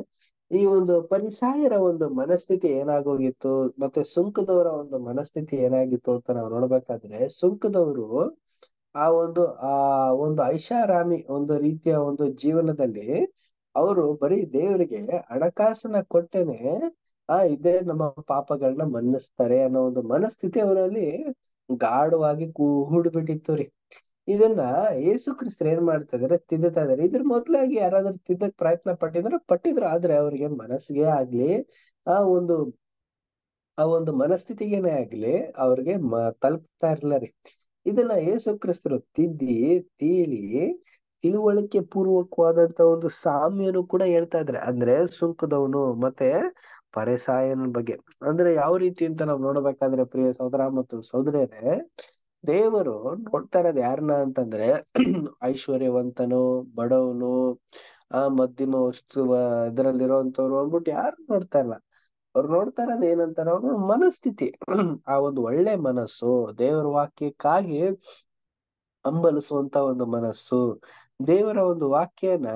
ಈ ಒಂದು ಪರಿಸಾಯರ ಒಂದು ಮನಸ್ಥಿತಿ ಏನಾಗೋಗಿತ್ತು ಮತ್ತೆ ಸುಂಕದವರ ಒಂದು ಮನಸ್ಥಿತಿ ಏನಾಗಿತ್ತು ಅಂತ ನಾವು ನೋಡ್ಬೇಕಾದ್ರೆ ಸುಂಕದವರು ಆ ಒಂದು ಆ ಒಂದು ಐಷಾರಾಮಿ ಒಂದು ರೀತಿಯ ಒಂದು ಜೀವನದಲ್ಲಿ ಅವರು ಬರೀ ದೇವರಿಗೆ ಹಣಕಾಸನ್ನ ಕೊಟ್ಟೇನೆ ಆ ಇದೇ ನಮ್ಮ ಪಾಪಗಳನ್ನ ಮನ್ನಿಸ್ತಾರೆ ಅನ್ನೋ ಒಂದು ಮನಸ್ಥಿತಿ ಅವರಲ್ಲಿ ಗಾಢವಾಗಿ ಕೂಡ್ಬಿಟ್ಟಿತ್ತು ರೀ ಇದನ್ನ ಯೇಸು ಕ್ರಿಸ್ತರು ಏನ್ ಮಾಡ್ತಾ ಇದಾರೆ ತಿದ್ದತಾ ಇದಾರೆ ಇದ್ರ ಮೊದ್ಲಾಗಿ ಯಾರಾದ್ರೂ ತಿದ್ದಕ್ ಪ್ರಯತ್ನ ಪಟ್ಟಿದ್ರೆ ಪಟ್ಟಿದ್ರು ಆದ್ರೆ ಅವ್ರಿಗೆ ಮನಸ್ಸಿಗೆ ಆಗ್ಲಿ ಆ ಒಂದು ಆ ಒಂದು ಮನಸ್ಥಿತಿಗೇನೆ ಆಗ್ಲಿ ಅವ್ರಿಗೆ ಮ ತಲುಪ್ತಾ ಇರ್ಲಾರಿ ಇದನ್ನ ಯೇಸು ಕ್ರಿಸ್ತರು ತಿದ್ದಿ ತೀಳಿ ತಿಳುವಳಿಕೆ ಪೂರ್ವಕವಾದಂತ ಒಂದು ಸಾಮ್ಯನು ಕೂಡ ಹೇಳ್ತಾ ಇದ್ರೆ ಅಂದ್ರೆ ಸುಂಕದವನು ಮತ್ತೆ ಪರಸಾಯನ ಬಗ್ಗೆ ಅಂದ್ರೆ ಯಾವ ರೀತಿ ಅಂತ ನಾವ್ ನೋಡಬೇಕಾದ್ರೆ ಪ್ರಿಯ ಸೋದರ ಮತ್ತು ಸಹೋದರಿಯರೇ ದೇವರು ನೋಡ್ತಾ ಇರೋದ್ ಯಾರನ್ನ ಅಂತಂದ್ರೆ ಐಶ್ವರ್ಯವಂತನು ಬಡವನು ಆ ಮಧ್ಯಮ ವಸ್ತು ಇದ್ರಲ್ಲಿರುವಂತವ್ರು ಅಂದ್ಬಿಟ್ಟು ಯಾರು ನೋಡ್ತಾ ಇಲ್ಲ ಅವ್ರು ನೋಡ್ತಾ ಇರೋದ್ ಏನಂತಾರ ಮನಸ್ಥಿತಿ ಆ ಒಂದು ಒಳ್ಳೆ ಮನಸ್ಸು ದೇವರ ವಾಕ್ಯಕ್ಕಾಗಿ ಹಂಬಲಿಸುವಂತ ಒಂದು ಮನಸ್ಸು ದೇವರ ಒಂದು ವಾಕ್ಯನ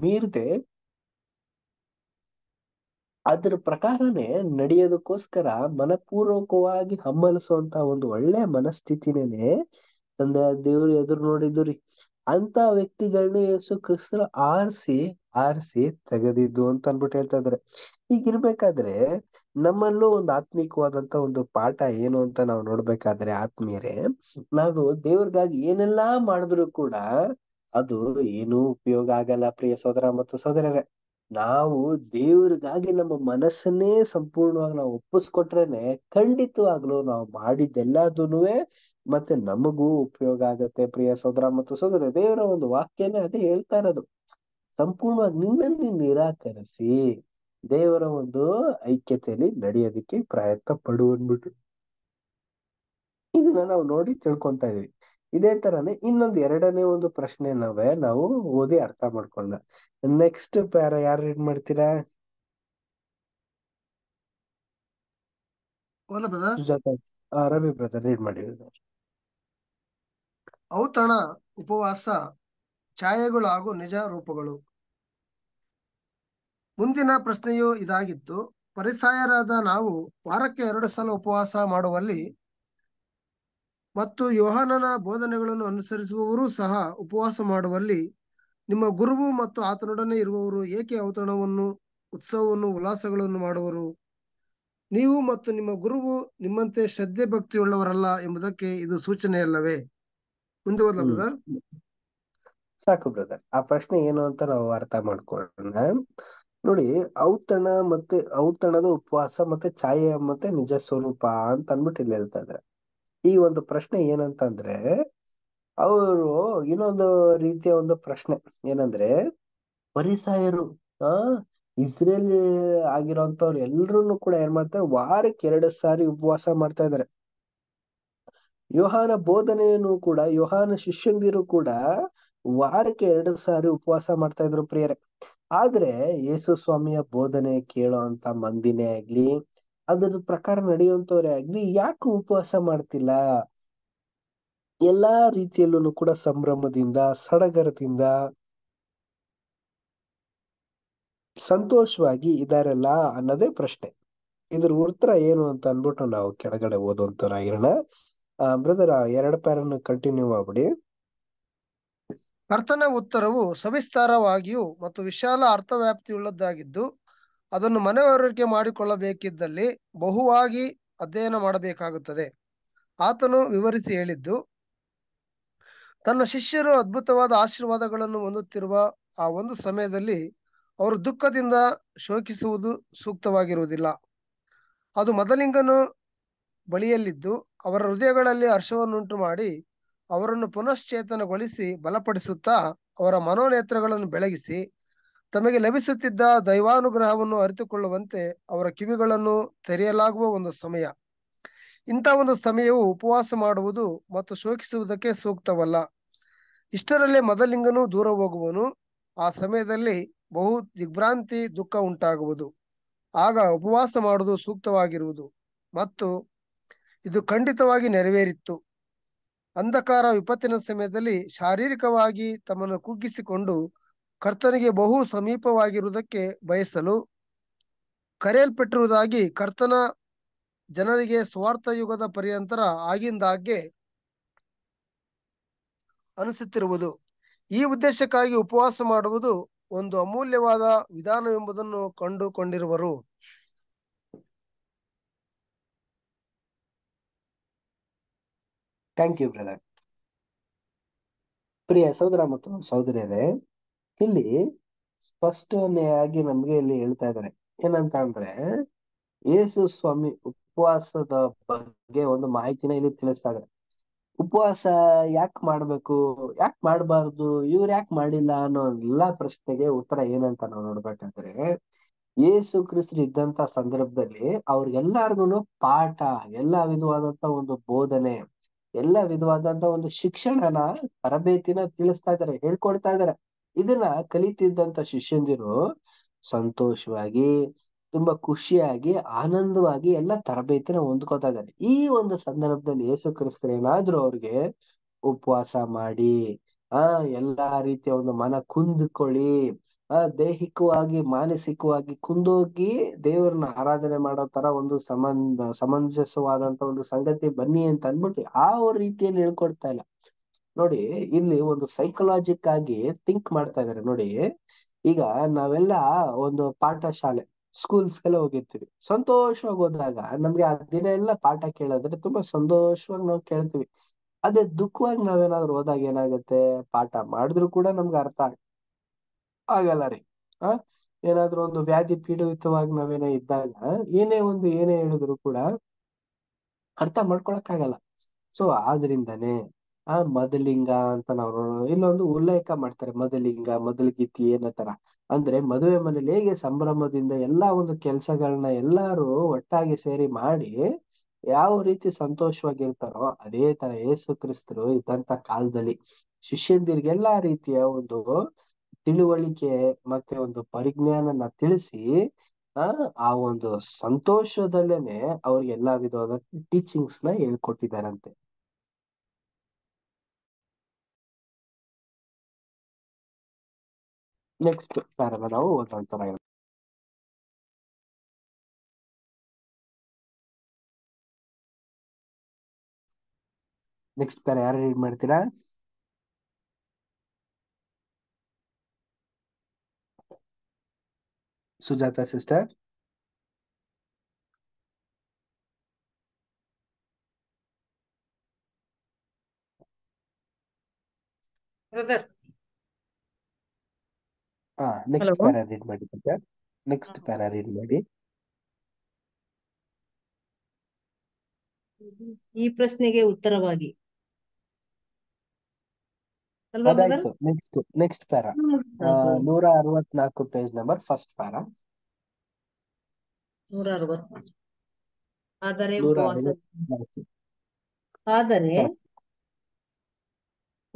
ಮೀರದೆ ಅದ್ರ ಪ್ರಕಾರನೇ ನಡೆಯೋದಕ್ಕೋಸ್ಕರ ಮನಪೂರ್ವಕವಾಗಿ ಹಂಬಲಿಸುವಂತ ಒಂದು ಒಳ್ಳೆ ಮನಸ್ಥಿತಿನೇನೆ ತಂದ ದೇವ್ರು ಎದುರು ನೋಡಿದ್ರಿ ಅಂತ ವ್ಯಕ್ತಿಗಳನ್ನ ಯೇಸು ಕ್ರಿಸ್ತರು ಆರಿಸಿ ಆರಿಸಿ ತೆಗೆದಿದ್ದು ಅಂತ ಅನ್ಬಿಟ್ಟು ಹೇಳ್ತಾ ಇದಾರೆ ಈಗಿರ್ಬೇಕಾದ್ರೆ ನಮ್ಮಲ್ಲೂ ಒಂದು ಆತ್ಮೀಕವಾದಂತ ಒಂದು ಪಾಠ ಏನು ಅಂತ ನಾವು ನೋಡ್ಬೇಕಾದ್ರೆ ಆತ್ಮೀಯರೇ ನಾವು ದೇವ್ರಿಗಾಗಿ ಏನೆಲ್ಲಾ ಮಾಡಿದ್ರು ಕೂಡ ಅದು ಏನೂ ಉಪಯೋಗ ಆಗಲ್ಲ ಪ್ರಿಯ ಸೋದರ ಮತ್ತು ಸೋದರರೇ ನಾವು ದೇವರಿಗಾಗಿ ನಮ್ಮ ಮನಸ್ಸನ್ನೇ ಸಂಪೂರ್ಣವಾಗಿ ನಾವು ಒಪ್ಪಿಸ್ಕೊಟ್ರೇನೆ ಖಂಡಿತವಾಗ್ಲೂ ನಾವು ಮಾಡಿದ್ದೆಲ್ಲದೂ ಮತ್ತೆ ನಮಗೂ ಉಪಯೋಗ ಆಗತ್ತೆ ಪ್ರಿಯ ಸೋದರ ಮತ್ತು ಸೋದರ ದೇವರ ಒಂದು ವಾಕ್ಯನೇ ಅದೇ ಹೇಳ್ತಾ ಇರೋದು ಸಂಪೂರ್ಣವಾಗಿ ನಿನ್ನಲ್ಲಿ ನಿರಾಕರಿಸಿ ದೇವರ ಒಂದು ಐಕ್ಯತೆಯಲ್ಲಿ ನಡೆಯೋದಿಕ್ಕೆ ಪ್ರಯತ್ನ ಪಡುವನ್ಬಿಟ್ಟು ಇದನ್ನ ನಾವು ನೋಡಿ ತಿಳ್ಕೊಂತ ಇದೀವಿ ಇದೇ ತರಾನೇ ಇನ್ನೊಂದು ಎರಡನೇ ಒಂದು ಪ್ರಶ್ನೆನವೇ ನಾವು ಓದಿ ಅರ್ಥ ಮಾಡ್ಕೊಂಡ ನೆಕ್ಸ್ಟ್ ಪ್ಯಾರ ಯಾರು ರೀಡ್ ಮಾಡ್ತೀರಾ ರವಿ ಬ್ರದರ್ ರೀಡ್ ಮಾಡಿ
ಔತಣ ಉಪವಾಸ ಛಾಯೆಗಳು ಹಾಗೂ ನಿಜ ರೂಪಗಳು ಮುಂದಿನ ಪ್ರಶ್ನೆಯು ಇದಾಗಿತ್ತು ಪರಿಸಾಯರಾದ ನಾವು ವಾರಕ್ಕೆ ಎರಡು ಸಲ ಉಪವಾಸ ಮಾಡುವಲ್ಲಿ ಮತ್ತು ಯೋಹಾನನ ಬೋಧನೆಗಳನ್ನು ಅನುಸರಿಸುವವರು ಸಹ ಉಪವಾಸ ಮಾಡುವಲ್ಲಿ ನಿಮ್ಮ ಗುರುವು ಮತ್ತು ಆತನೊಡನೆ ಇರುವವರು ಏಕೆ ಔತಣವನ್ನು ಉತ್ಸವವನ್ನು ಉಲ್ಲಾಸಗಳನ್ನು ಮಾಡುವರು ನೀವು ಮತ್ತು ನಿಮ್ಮ ಗುರುವು ನಿಮ್ಮಂತೆ ಶ್ರದ್ಧೆ ಭಕ್ತಿಯುಳ್ಳವರಲ್ಲ ಎಂಬುದಕ್ಕೆ ಇದು ಸೂಚನೆ ಅಲ್ಲವೇ
ಬ್ರದರ್ ಸಾಕು ಬ್ರದರ್ ಆ ಪ್ರಶ್ನೆ ಏನು ಅಂತ ನಾವು ಅರ್ಥ ಮಾಡ್ಕೊಳ್ಳೋಣ ನೋಡಿ ಔತಣ ಮತ್ತೆ ಔತಣದ ಉಪವಾಸ ಮತ್ತೆ ಛಾಯೆ ಮತ್ತೆ ನಿಜ ಸ್ವರೂಪ ಅಂತ ಅನ್ಬಿಟ್ಟು ಇಲ್ಲಿ ಹೇಳ್ತಾ ಇದ್ರೆ ಈ ಒಂದು ಪ್ರಶ್ನೆ ಏನಂತಂದ್ರೆ ಅವರು ಇನ್ನೊಂದು ರೀತಿಯ ಒಂದು ಪ್ರಶ್ನೆ ಏನಂದ್ರೆ ಪರಿಸಾಯರು ಆ ಇಸ್ರೇಲ್ ಆಗಿರೋಂಥವ್ರು ಎಲ್ರು ಕೂಡ ಏನ್ ಮಾಡ್ತಾರೆ ವಾರಕ್ಕೆ ಎರಡು ಸಾರಿ ಉಪವಾಸ ಮಾಡ್ತಾ ಇದ್ದಾರೆ ಯೋಹಾನ ಬೋಧನೆಯನ್ನು ಕೂಡ ಯೋಹಾನ ಶಿಷ್ಯಂದಿರು ಕೂಡ ವಾರಕ್ಕೆ ಎರಡು ಸಾರಿ ಉಪವಾಸ ಮಾಡ್ತಾ ಇದ್ರು ಪ್ರಿಯರೇ ಆದ್ರೆ ಯೇಸು ಸ್ವಾಮಿಯ ಬೋಧನೆ ಕೇಳೋ ಅಂತ ಮಂದಿನೇ ಆಗ್ಲಿ ಅದರ ಪ್ರಕಾರ ನಡೆಯುವಂತವರೇ ಆಗ್ಲಿ ಯಾಕೆ ಉಪವಾಸ ಮಾಡ್ತಿಲ್ಲ ಎಲ್ಲಾ ರೀತಿಯಲ್ಲೂ ಕೂಡ ಸಂಭ್ರಮದಿಂದ ಸಡಗರದಿಂದ ಸಂತೋಷವಾಗಿ ಇದಾರಲ್ಲ ಅನ್ನೋದೇ ಪ್ರಶ್ನೆ ಇದ್ರ ಉತ್ತರ ಏನು ಅಂತ ಅನ್ಬಿಟ್ಟು ನಾವು ಕೆಳಗಡೆ ಓದುವಂತರಾಗಿರೋಣ ಬ್ರದರ್ ಎರಡು ಪ್ಯಾರನ್ನು ಕಂಟಿನ್ಯೂ ಆಗ್ಬಿಡಿ ಕರ್ತನ ಉತ್ತರವು
ಸವಿಸ್ತಾರವಾಗಿಯೂ ಮತ್ತು ವಿಶಾಲ ಅರ್ಥವ್ಯಾಪ್ತಿಯುಳ್ಳದ್ದಾಗಿದ್ದು ಅದನ್ನು ಮನವರಿಕೆ ಮಾಡಿಕೊಳ್ಳಬೇಕಿದ್ದಲ್ಲಿ ಬಹುವಾಗಿ ಅಧ್ಯಯನ ಮಾಡಬೇಕಾಗುತ್ತದೆ ಆತನು ವಿವರಿಸಿ ಹೇಳಿದ್ದು ತನ್ನ ಶಿಷ್ಯರು ಅದ್ಭುತವಾದ ಆಶೀರ್ವಾದಗಳನ್ನು ಹೊಂದುತ್ತಿರುವ ಆ ಒಂದು ಸಮಯದಲ್ಲಿ ಅವರು ದುಃಖದಿಂದ ಶೋಕಿಸುವುದು ಸೂಕ್ತವಾಗಿರುವುದಿಲ್ಲ ಅದು ಮದಲಿಂಗನು ಬಳಿಯಲ್ಲಿದ್ದು ಅವರ ಹೃದಯಗಳಲ್ಲಿ ಹರ್ಷವನ್ನುಂಟು ಮಾಡಿ ಅವರನ್ನು ಪುನಶ್ಚೇತನಗೊಳಿಸಿ ಬಲಪಡಿಸುತ್ತಾ ಅವರ ಮನೋನೇತ್ರಗಳನ್ನು ಬೆಳಗಿಸಿ ತಮಗೆ ಲಭಿಸುತ್ತಿದ್ದ ದೈವಾನುಗ್ರಹವನ್ನು ಅರಿತುಕೊಳ್ಳುವಂತೆ ಅವರ ಕಿವಿಗಳನ್ನು ತೆರೆಯಲಾಗುವ ಒಂದು ಸಮಯ ಇಂಥ ಒಂದು ಸಮಯವು ಉಪವಾಸ ಮಾಡುವುದು ಮತ್ತು ಶೋಕಿಸುವುದಕ್ಕೆ ಸೂಕ್ತವಲ್ಲ ಇಷ್ಟರಲ್ಲೇ ಮದಲಿಂಗನೂ ದೂರ ಹೋಗುವನು ಆ ಸಮಯದಲ್ಲಿ ಬಹು ದಿಗ್ಭ್ರಾಂತಿ ದುಃಖ ಉಂಟಾಗುವುದು ಆಗ ಉಪವಾಸ ಮಾಡುವುದು ಸೂಕ್ತವಾಗಿರುವುದು ಮತ್ತು ಇದು ಖಂಡಿತವಾಗಿ ನೆರವೇರಿತ್ತು ಅಂಧಕಾರ ವಿಪತ್ತಿನ ಸಮಯದಲ್ಲಿ ಶಾರೀರಿಕವಾಗಿ ತಮ್ಮನ್ನು ಕುಗ್ಗಿಸಿಕೊಂಡು ಕರ್ತನಿಗೆ ಬಹು ಸಮೀಪವಾಗಿರುವುದಕ್ಕೆ ಬಯಸಲು ಕರೆಯಲ್ಪಟ್ಟಿರುವುದಾಗಿ ಕರ್ತನ ಜನರಿಗೆ ಸ್ವಾರ್ಥ ಯುಗದ ಪರ್ಯಂತರ ಆಗಿಂದಾಗ್ಗೆ ಅನಿಸುತ್ತಿರುವುದು ಈ ಉದ್ದೇಶಕ್ಕಾಗಿ ಉಪವಾಸ ಮಾಡುವುದು ಒಂದು ಅಮೂಲ್ಯವಾದ ವಿಧಾನವೆಂಬುದನ್ನು ಕಂಡುಕೊಂಡಿರುವರು
ಥ್ಯಾಂಕ್ ಯು ಬ್ರದರ್ ಪ್ರಿಯ ಸಹೋದರ ಮತ್ತು ಸಹೋದರಿಯರೇ ಇಲ್ಲಿ ಸ್ಪಷ್ಟನೆಯಾಗಿ ನಮ್ಗೆ ಇಲ್ಲಿ ಹೇಳ್ತಾ ಇದ್ದಾರೆ ಏನಂತ ಅಂದ್ರೆ ಯೇಸು ಸ್ವಾಮಿ ಉಪವಾಸದ ಬಗ್ಗೆ ಒಂದು ಮಾಹಿತಿನ ಇಲ್ಲಿ ತಿಳಿಸ್ತಾ ಇದ್ದಾರೆ ಉಪವಾಸ ಯಾಕೆ ಮಾಡ್ಬೇಕು ಯಾಕೆ ಮಾಡಬಾರ್ದು ಇವ್ರು ಯಾಕೆ ಮಾಡಿಲ್ಲ ಅನ್ನೋ ಎಲ್ಲಾ ಪ್ರಶ್ನೆಗೆ ಉತ್ತರ ಏನಂತ ನಾವು ನೋಡ್ಬೇಕಂದ್ರೆ ಯೇಸು ಕ್ರಿಸ್ತರು ಇದ್ದಂತ ಸಂದರ್ಭದಲ್ಲಿ ಅವ್ರಿಗೆಲ್ಲಾರ್ಗು ಪಾಠ ಎಲ್ಲಾ ವಿಧವಾದಂತ ಒಂದು ಬೋಧನೆ ಎಲ್ಲಾ ವಿಧವಾದಂತ ಒಂದು ಶಿಕ್ಷಣನ ತರಬೇತಿನ ತಿಳಿಸ್ತಾ ಇದ್ದಾರೆ ಹೇಳ್ಕೊಡ್ತಾ ಇದ್ದಾರೆ ಇದನ್ನ ಕಲಿತಿದ್ದಂತ ಶಿಷ್ಯಂದಿರು ಸಂತೋಷವಾಗಿ ತುಂಬಾ ಖುಷಿಯಾಗಿ ಆನಂದವಾಗಿ ಎಲ್ಲ ತರಬೇತಿನ ಹೊಂದ್ಕೋತಾ ಇದ್ದಾರೆ ಈ ಒಂದು ಸಂದರ್ಭದಲ್ಲಿ ಯೇಸು ಕ್ರಿಸ್ತರು ಏನಾದ್ರು ಅವ್ರಿಗೆ ಉಪವಾಸ ಮಾಡಿ ಆ ಎಲ್ಲಾ ರೀತಿಯ ಒಂದು ಮನ ಕುಂದ್ಕೊಳ್ಳಿ ಆ ದೈಹಿಕವಾಗಿ ಮಾನಸಿಕವಾಗಿ ಕುಂದೋಗಿ ದೇವರನ್ನ ಆರಾಧನೆ ಮಾಡೋ ತರ ಒಂದು ಸಮಂದ ಸಮಂಜಸವಾದಂತ ಒಂದು ಸಂಗತಿ ಬನ್ನಿ ಅಂತ ಅಂದ್ಬಿಟ್ಟು ಆ ರೀತಿಯಲ್ಲಿ ಹೇಳ್ಕೊಡ್ತಾ ಇಲ್ಲ ನೋಡಿ ಇಲ್ಲಿ ಒಂದು ಸೈಕಲಾಜಿಕ್ ಆಗಿ ಥಿಂಕ್ ಮಾಡ್ತಾ ಇದಾರೆ ನೋಡಿ ಈಗ ನಾವೆಲ್ಲ ಒಂದು ಪಾಠ ಶಾಲೆ ಸ್ಕೂಲ್ಸ್ ಎಲ್ಲ ಹೋಗಿರ್ತೀವಿ ಸಂತೋಷವಾಗಿ ಹೋದಾಗ ನಮ್ಗೆ ಆ ದಿನ ಎಲ್ಲ ಪಾಠ ಕೇಳಿದ್ರೆ ತುಂಬಾ ಸಂತೋಷವಾಗಿ ನಾವು ಕೇಳ್ತೀವಿ ಅದೇ ದುಃಖವಾಗಿ ನಾವೇನಾದ್ರು ಹೋದಾಗ ಏನಾಗುತ್ತೆ ಪಾಠ ಮಾಡಿದ್ರು ಕೂಡ ನಮ್ಗೆ ಅರ್ಥ ಆಗಲ್ಲ ರೀ ಆ ಏನಾದ್ರು ಒಂದು ವ್ಯಾಧಿ ಪೀಡಿತವಾಗಿ ನಾವೇನೇ ಇದ್ದಾಗ ಏನೇ ಒಂದು ಏನೇ ಹೇಳಿದ್ರು ಕೂಡ ಅರ್ಥ ಮಾಡ್ಕೊಳಕ್ ಆಗಲ್ಲ ಸೊ ಆದ್ರಿಂದಾನೇ ಆ ಮದಲಿಂಗ ಅಂತ ನಾವ್ ಇಲ್ಲೊಂದು ಉಲ್ಲೇಖ ಮಾಡ್ತಾರೆ ಮದಲಿಂಗ ಏನೋ ತರ ಅಂದ್ರೆ ಮದುವೆ ಮನೇಲಿ ಹೇಗೆ ಸಂಭ್ರಮದಿಂದ ಎಲ್ಲಾ ಒಂದು ಕೆಲ್ಸಗಳನ್ನ ಎಲ್ಲಾರು ಒಟ್ಟಾಗಿ ಸೇರಿ ಮಾಡಿ ಯಾವ ರೀತಿ ಸಂತೋಷವಾಗಿರ್ತಾರೋ ಅದೇ ತರ ಯೇಸು ಕ್ರಿಸ್ತರು ಇದ್ದಂತ ಕಾಲದಲ್ಲಿ ಎಲ್ಲಾ ರೀತಿಯ ಒಂದು ತಿಳುವಳಿಕೆ ಮತ್ತೆ ಒಂದು ಪರಿಜ್ಞಾನನ ತಿಳಿಸಿ ಆ ಆ ಒಂದು ಸಂತೋಷದಲ್ಲೇನೆ ಅವ್ರಿಗೆ ಎಲ್ಲಾ ವಿಧವಾದ ಟೀಚಿಂಗ್ಸ್ ನ ಹೇಳ್ಕೊಟ್ಟಿದಾರಂತೆ
ನೆಕ್ಸ್ಟ್ ಪ್ಯಾರಲ ನಾವು ಓದೋಣ ಚೆನ್ನಾಗಿರುತ್ತೆ ನೆಕ್ಸ್ಟ್
ಪ್ಯಾರ ಯಾರು ರೀಡ್ ಮಾಡ್ತೀರಾ ಸುಜಾತ ಸಿಸ್ಟರ್ ಬ್ರದರ್ ಹಾ ನೆಕ್ಸ್ಟ್ ಪ್ಯಾರಾ ರೀಡ್ ಮಾಡಿ ನೆಕ್ಸ್ಟ್ ಪ್ಯಾರಾ ರೀಡ್ ಮಾಡಿ
ಈ ಪ್ರಶ್ನೆಗೆ ಉತ್ತರವಾಗಿ ಅದಾಯ್ತು
ನೆಕ್ಸ್ಟ್ ನೆಕ್ಸ್ಟ್ ಪ್ಯಾರಾ ನೂರ ಅರವತ್ನಾಲ್ಕು ಪೇಜ್ ನಂಬರ್ ಫಸ್ಟ್ ಪ್ಯಾರಾ
ನೂರ ಅರವತ್ನಾಲ್ಕು ಆದರೆ ಆದರೆ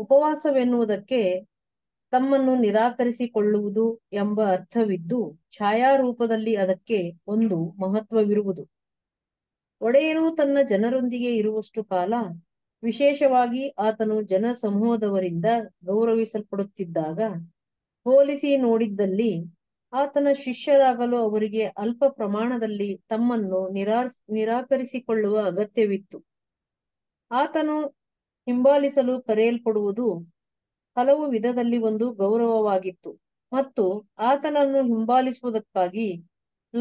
ಉಪವಾಸವೆನ್ನುವುದಕ್ಕೆ ತಮ್ಮನ್ನು ನಿರಾಕರಿಸಿಕೊಳ್ಳುವುದು ಎಂಬ ಅರ್ಥವಿದ್ದು ಛಾಯಾರೂಪದಲ್ಲಿ ಅದಕ್ಕೆ ಒಂದು ಮಹತ್ವವಿರುವುದು ಒಡೆಯರು ತನ್ನ ಜನರೊಂದಿಗೆ ಇರುವಷ್ಟು ಕಾಲ ವಿಶೇಷವಾಗಿ ಆತನು ಜನ ಸಮೂಹದವರಿಂದ ಗೌರವಿಸಲ್ಪಡುತ್ತಿದ್ದಾಗ ಹೋಲಿಸಿ ನೋಡಿದ್ದಲ್ಲಿ ಆತನ ಶಿಷ್ಯರಾಗಲು ಅವರಿಗೆ ಅಲ್ಪ ಪ್ರಮಾಣದಲ್ಲಿ ತಮ್ಮನ್ನು ನಿರಾಸ್ ನಿರಾಕರಿಸಿಕೊಳ್ಳುವ ಅಗತ್ಯವಿತ್ತು ಆತನು ಹಿಂಬಾಲಿಸಲು ಕರೆಯಲ್ಪಡುವುದು ಹಲವು ವಿಧದಲ್ಲಿ ಒಂದು ಗೌರವವಾಗಿತ್ತು ಮತ್ತು ಆತನನ್ನು ಹಿಂಬಾಲಿಸುವುದಕ್ಕಾಗಿ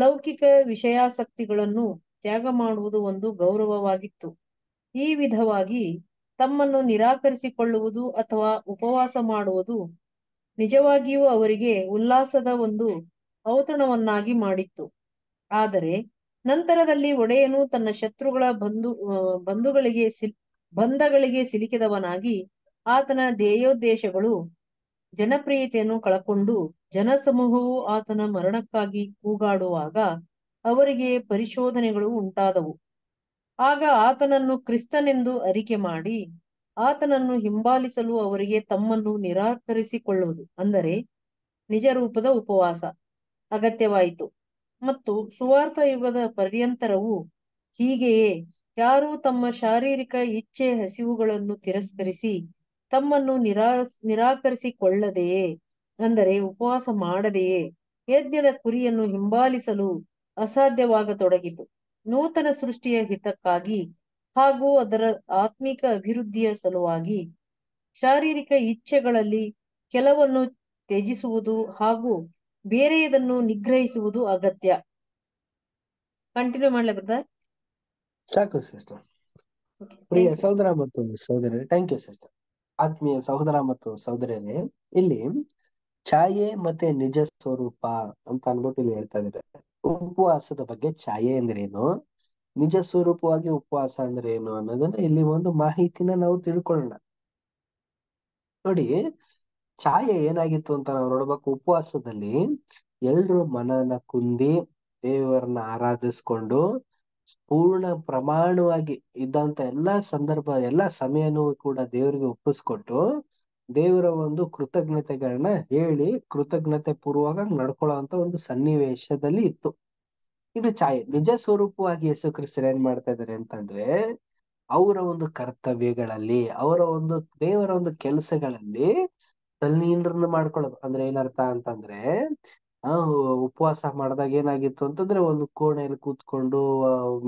ಲೌಕಿಕ ವಿಷಯಾಸಕ್ತಿಗಳನ್ನು ತ್ಯಾಗ ಮಾಡುವುದು ಒಂದು ಗೌರವವಾಗಿತ್ತು ಈ ವಿಧವಾಗಿ ತಮ್ಮನ್ನು ನಿರಾಕರಿಸಿಕೊಳ್ಳುವುದು ಅಥವಾ ಉಪವಾಸ ಮಾಡುವುದು ನಿಜವಾಗಿಯೂ ಅವರಿಗೆ ಉಲ್ಲಾಸದ ಒಂದು ಔತಣವನ್ನಾಗಿ ಮಾಡಿತ್ತು ಆದರೆ ನಂತರದಲ್ಲಿ ಒಡೆಯನು ತನ್ನ ಶತ್ರುಗಳ ಬಂಧು ಬಂಧುಗಳಿಗೆ ಸಿಲ್ ಬಂಧಗಳಿಗೆ ಸಿಲುಕಿದವನಾಗಿ ಆತನ ಧ್ಯೇಯೋದ್ದೇಶಗಳು ಜನಪ್ರಿಯತೆಯನ್ನು ಕಳಕೊಂಡು ಜನಸಮೂಹವು ಆತನ ಮರಣಕ್ಕಾಗಿ ಕೂಗಾಡುವಾಗ ಅವರಿಗೆ ಪರಿಶೋಧನೆಗಳು ಉಂಟಾದವು ಆಗ ಆತನನ್ನು ಕ್ರಿಸ್ತನೆಂದು ಅರಿಕೆ ಮಾಡಿ ಆತನನ್ನು ಹಿಂಬಾಲಿಸಲು ಅವರಿಗೆ ತಮ್ಮನ್ನು ನಿರಾಕರಿಸಿಕೊಳ್ಳುವುದು ಅಂದರೆ ನಿಜ ರೂಪದ ಉಪವಾಸ ಅಗತ್ಯವಾಯಿತು ಮತ್ತು ಸುವಾರ್ಥ ಯುಗದ ಪರ್ಯಂತರವು ಹೀಗೆಯೇ ಯಾರು ತಮ್ಮ ಶಾರೀರಿಕ ಇಚ್ಛೆ ಹಸಿವುಗಳನ್ನು ತಿರಸ್ಕರಿಸಿ ತಮ್ಮನ್ನು ನಿರಾ ನಿರಾಕರಿಸಿಕೊಳ್ಳದೆಯೇ ಅಂದರೆ ಉಪವಾಸ ಮಾಡದೆಯೇ ಯಜ್ಞದ ಕುರಿಯನ್ನು ಹಿಂಬಾಲಿಸಲು ಅಸಾಧ್ಯವಾಗತೊಡಗಿತು ನೂತನ ಸೃಷ್ಟಿಯ ಹಿತಕ್ಕಾಗಿ ಹಾಗೂ ಅದರ ಆತ್ಮಿಕ ಅಭಿವೃದ್ಧಿಯ ಸಲುವಾಗಿ ಶಾರೀರಿಕ ಇಚ್ಛೆಗಳಲ್ಲಿ ಕೆಲವನ್ನು ತ್ಯಜಿಸುವುದು ಹಾಗೂ ಬೇರೆಯದನ್ನು ನಿಗ್ರಹಿಸುವುದು ಅಗತ್ಯ ಕಂಟಿನ್ಯೂ ಮಾಡ್ಲೇ ಬರ್ತಾ
ಸಿಸ್ಟರ್ ಪ್ರಿಯ ಸಹೋದರ ಮತ್ತು ಸಹೋದರ ಥ್ಯಾಂಕ್ ಯು ಸಿಸ್ಟರ್ ಆತ್ಮೀಯ ಸಹೋದರ ಮತ್ತು ಸಹೋದರಿಯರೇ ಇಲ್ಲಿ ಛಾಯೆ ಮತ್ತೆ ನಿಜ ಸ್ವರೂಪ ಅಂತ ಅನ್ಬಿಟ್ಟು ಇಲ್ಲಿ ಹೇಳ್ತಾ ಇದ್ದಾರೆ ಉಪವಾಸದ ಬಗ್ಗೆ ಛಾಯೆ ಅಂದ್ರೇನು ನಿಜ ಸ್ವರೂಪವಾಗಿ ಉಪವಾಸ ಅಂದ್ರೆ ಏನು ಅನ್ನೋದನ್ನ ಇಲ್ಲಿ ಒಂದು ಮಾಹಿತಿನ ನಾವು ತಿಳ್ಕೊಳ್ಳೋಣ ನೋಡಿ ಛಾಯೆ ಏನಾಗಿತ್ತು ಅಂತ ನಾವು ನೋಡ್ಬೇಕು ಉಪವಾಸದಲ್ಲಿ ಎಲ್ರು ಮನನ ಕುಂದಿ ದೇವರನ್ನ ಆರಾಧಿಸ್ಕೊಂಡು ಪೂರ್ಣ ಪ್ರಮಾಣವಾಗಿ ಇದ್ದಂತ ಎಲ್ಲಾ ಸಂದರ್ಭ ಎಲ್ಲಾ ಸಮಯನೂ ಕೂಡ ದೇವರಿಗೆ ಒಪ್ಪಿಸ್ಕೊಟ್ಟು ದೇವರ ಒಂದು ಕೃತಜ್ಞತೆಗಳನ್ನ ಹೇಳಿ ಕೃತಜ್ಞತೆ ಪೂರ್ವಕ ನಡ್ಕೊಳ್ಳೋ ಅಂತ ಒಂದು ಸನ್ನಿವೇಶದಲ್ಲಿ ಇತ್ತು ಇದು ಛಾಯೆ ನಿಜ ಸ್ವರೂಪವಾಗಿ ಯೇಸು ಕ್ರಿಸ್ತರು ಏನ್ ಮಾಡ್ತಾ ಇದಾರೆ ಅಂತಂದ್ರೆ ಅವರ ಒಂದು ಕರ್ತವ್ಯಗಳಲ್ಲಿ ಅವರ ಒಂದು ದೇವರ ಒಂದು ಕೆಲಸಗಳಲ್ಲಿ ತಲ್ಲೀನರನ್ನ ಮಾಡ್ಕೊಳ್ಳೋದು ಅಂದ್ರೆ ಏನರ್ಥ ಅಂತಂದ್ರೆ ಆ ಉಪವಾಸ ಮಾಡ್ದಾಗ ಏನಾಗಿತ್ತು ಅಂತಂದ್ರೆ ಒಂದು ಕೋಣೆಯಲ್ಲಿ ಕೂತ್ಕೊಂಡು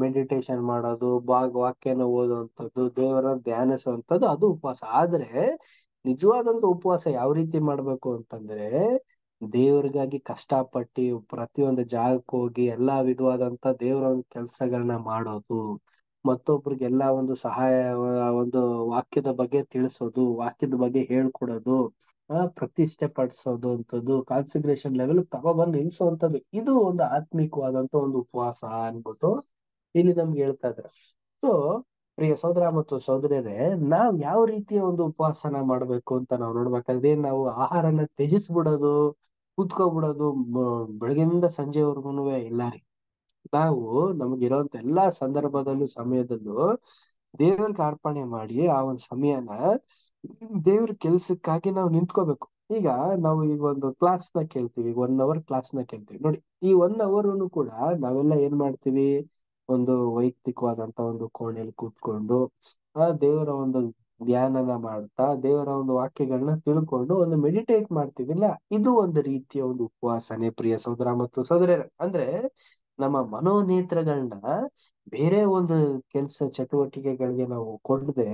ಮೆಡಿಟೇಷನ್ ಮಾಡೋದು ಭಾಗ ವಾಕ್ಯನ ಓದುವಂಥದ್ದು ದೇವರ ಧ್ಯಾನಿಸುವಂಥದ್ದು ಅದು ಉಪವಾಸ ಆದ್ರೆ ನಿಜವಾದಂತ ಉಪವಾಸ ಯಾವ ರೀತಿ ಮಾಡ್ಬೇಕು ಅಂತಂದ್ರೆ ದೇವರಿಗಾಗಿ ಕಷ್ಟಪಟ್ಟು ಪ್ರತಿಯೊಂದು ಜಾಗಕ್ಕೆ ಹೋಗಿ ಎಲ್ಲಾ ವಿಧವಾದಂತ ದೇವರ ಒಂದು ಕೆಲಸಗಳನ್ನ ಮಾಡೋದು ಮತ್ತೊಬ್ರಿಗೆಲ್ಲ ಒಂದು ಸಹಾಯ ಒಂದು ವಾಕ್ಯದ ಬಗ್ಗೆ ತಿಳಿಸೋದು ವಾಕ್ಯದ ಬಗ್ಗೆ ಹೇಳ್ಕೊಡೋದು ಪ್ರತಿಷ್ಠೆ ಪಡಿಸೋದು ಅಂತದ್ದು ಕಾನ್ಸಿಗ್ರೇಷನ್ ಲೆವೆಲ್ ತಗೊಬಂದು ನಿಲ್ಸೋಂಥದ್ದು ಇದು ಒಂದು ಆತ್ಮಿಕವಾದಂತ ಒಂದು ಉಪವಾಸ ಅನ್ಬಿಟ್ಟು ಇಲ್ಲಿ ನಮ್ಗೆ ಹೇಳ್ತಾ ಇದ್ರೆ ಸೊ ಪ್ರಿಯ ಸೋದರ ಮತ್ತು ಸೋದರಿಯರೇ ನಾವ್ ಯಾವ ರೀತಿಯ ಒಂದು ಉಪವಾಸನ ಮಾಡ್ಬೇಕು ಅಂತ ನಾವು ನೋಡ್ಬೇಕಾದ್ರೆ ನಾವು ಆಹಾರನ ತ್ಯಜಿಸ್ಬಿಡೋದು ಕೂತ್ಕೊಬಿಡೋದು ಬೆಳಗಿನಿಂದ ಸಂಜೆವರೆಗೂ ಇಲ್ಲ ರೀ ನಾವು ನಮಗಿರೋಂತ ಎಲ್ಲಾ ಸಂದರ್ಭದಲ್ಲೂ ಸಮಯದಲ್ಲೂ ದೇವರಿಗೆ ಅರ್ಪಣೆ ಮಾಡಿ ಆ ಒಂದು ಸಮಯನ ದೇವ್ರ ಕೆಲ್ಸಕ್ಕಾಗಿ ನಾವು ನಿಂತ್ಕೋಬೇಕು ಈಗ ನಾವು ಈಗ ಒಂದು ಕ್ಲಾಸ್ ನ ಕೇಳ್ತೀವಿ ಒನ್ ಅವರ್ ಕ್ಲಾಸ್ ನ ಕೇಳ್ತೀವಿ ನೋಡಿ ಈ ಒನ್ ಅವರ್ ಕೂಡ ನಾವೆಲ್ಲ ಏನ್ ಮಾಡ್ತೀವಿ ಒಂದು ವೈಯಕ್ತಿಕವಾದಂತ ಒಂದು ಕೋಣೆಯಲ್ಲಿ ಕೂತ್ಕೊಂಡು ಆ ದೇವರ ಒಂದು ಧ್ಯಾನನ ಮಾಡ್ತಾ ದೇವರ ಒಂದು ವಾಕ್ಯಗಳನ್ನ ತಿಳ್ಕೊಂಡು ಒಂದು ಮೆಡಿಟೇಟ್ ಮಾಡ್ತೀವಿಲ್ಲ ಇದು ಒಂದು ರೀತಿಯ ಒಂದು ಉಪವಾಸನೆ ಪ್ರಿಯ ಸಹೋದರ ಮತ್ತು ಸಹೋದರ ಅಂದ್ರೆ ನಮ್ಮ ಮನೋನೇತ್ರಗಳನ್ನ ಬೇರೆ ಒಂದು ಕೆಲಸ ಚಟುವಟಿಕೆಗಳಿಗೆ ನಾವು ಕೊಡದೆ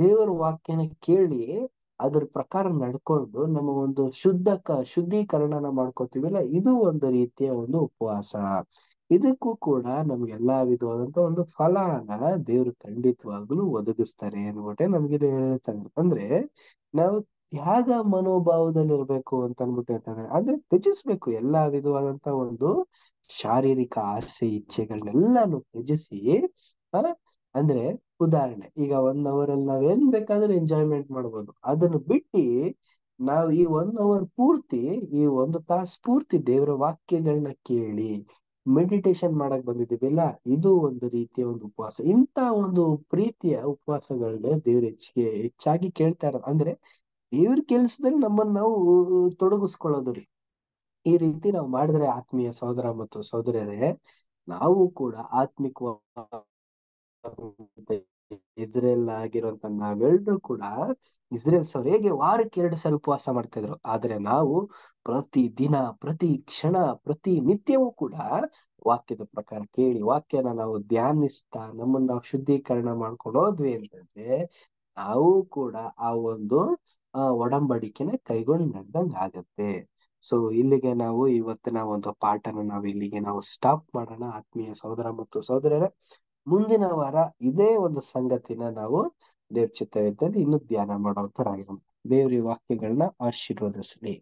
ದೇವರ ವಾಕ್ಯನ ಕೇಳಿ ಅದ್ರ ಪ್ರಕಾರ ನಡ್ಕೊಂಡು ನಮ್ಮ ಒಂದು ಶುದ್ಧ ಶುದ್ಧೀಕರಣನ ಮಾಡ್ಕೋತೀವಿಲ್ಲ ಇದು ಒಂದು ರೀತಿಯ ಒಂದು ಉಪವಾಸ ಇದಕ್ಕೂ ಕೂಡ ನಮ್ಗೆಲ್ಲಾ ವಿಧವಾದಂತ ಒಂದು ಫಲನ ದೇವ್ರು ಖಂಡಿತವಾಗ್ಲೂ ಒದಗಿಸ್ತಾರೆ ಅನ್ಬಿಟ್ಟೆ ನಮ್ಗೆ ಹೇಳ್ತಾನೆ ಅಂದ್ರೆ ನಾವು ತ್ಯಾಗ ಮನೋಭಾವದಲ್ಲಿ ಇರ್ಬೇಕು ಅಂತ ಅನ್ಬಿಟ್ಟು ಹೇಳ್ತಾನೆ ಅಂದ್ರೆ ತ್ಯಜಿಸ್ಬೇಕು ಎಲ್ಲಾ ವಿಧವಾದಂತ ಒಂದು ಶಾರೀರಿಕ ಆಸೆ ಇಚ್ಛೆಗಳನ್ನೆಲ್ಲಾನು ತ್ಯಜಿಸಿ ಆ ಅಂದ್ರೆ ಉದಾಹರಣೆ ಈಗ ಒನ್ ಅವರ್ ಅಲ್ಲಿ ಏನ್ ಬೇಕಾದ್ರೂ ಎಂಜಾಯ್ಮೆಂಟ್ ಮಾಡ್ಬೋದು ಅದನ್ನು ಬಿಟ್ಟಿ ನಾವು ಈ ಒನ್ ಅವರ್ ಪೂರ್ತಿ ಈ ಒಂದು ತಾಸು ಪೂರ್ತಿ ದೇವರ ವಾಕ್ಯಗಳನ್ನ ಕೇಳಿ ಮೆಡಿಟೇಷನ್ ಮಾಡಕ್ ಬಂದಿದ್ದೀವಿಲ್ಲ ಇದು ಒಂದು ರೀತಿಯ ಒಂದು ಉಪವಾಸ ಇಂತ ಒಂದು ಪ್ರೀತಿಯ ಉಪವಾಸಗಳನ್ನ ದೇವ್ರ ಹೆಚ್ಚಿಗೆ ಹೆಚ್ಚಾಗಿ ಕೇಳ್ತಾ ಇರೋದು ಅಂದ್ರೆ ದೇವ್ರ ಕೆಲ್ಸದಲ್ಲಿ ನಮ್ಮನ್ನ ನಾವು ತೊಡಗಿಸ್ಕೊಳ್ಳೋದು ರೀ ಈ ರೀತಿ ನಾವು ಮಾಡಿದ್ರೆ ಆತ್ಮೀಯ ಸಹೋದರ ಮತ್ತು ಸಹೋದರರೇ ನಾವು ಕೂಡ ಆತ್ಮಿಕ ಇಸ್ರೇಲ್ ಆಗಿರುವಂತ ನಾವೆಲ್ಲರೂ ಕೂಡ ಇಸ್ರೇಲ್ ಸರ್ ಹೇಗೆ ವಾರಕ್ಕೆ ಎರಡು ಸಾರಿ ಉಪವಾಸ ಮಾಡ್ತಾ ಇದ್ರು ಆದ್ರೆ ನಾವು ಪ್ರತಿ ದಿನ ಪ್ರತಿ ಕ್ಷಣ ಪ್ರತಿ ನಿತ್ಯವೂ ಕೂಡ ವಾಕ್ಯದ ಪ್ರಕಾರ ಕೇಳಿ ವಾಕ್ಯನ ನಾವು ಧ್ಯಾನಿಸ್ತಾ ನಮ್ಮನ್ನ ನಾವು ಶುದ್ಧೀಕರಣ ಮಾಡ್ಕೊಂಡು ಹೋದ್ವಿ ಅಂತಂದ್ರೆ ನಾವು ಕೂಡ ಆ ಒಂದು ಆ ಒಡಂಬಡಿಕೆನ ಕೈಗೊಂಡು ನಡೆದಂಗಾಗತ್ತೆ ಸೊ ಇಲ್ಲಿಗೆ ನಾವು ಇವತ್ತಿನ ಒಂದು ಪಾಠನ ನಾವು ಇಲ್ಲಿಗೆ ನಾವು ಸ್ಟಾಪ್ ಮಾಡೋಣ ಆತ್ಮೀಯ ಸಹೋದರ ಮತ್ತು ಸಹೋದರರೇ ಮುಂದಿನ ವಾರ ಇದೇ ಒಂದು ಸಂಗತಿನ ನಾವು ದೇವ್ರ ಚಿತ್ತದಲ್ಲಿ ಇನ್ನು ಧ್ಯಾನ ಮಾಡೋತರಾಗಿರೋಣ ದೇವ್ರ ವಾಕ್ಯಗಳನ್ನ ಆಶೀರ್ವದಿಸಲಿ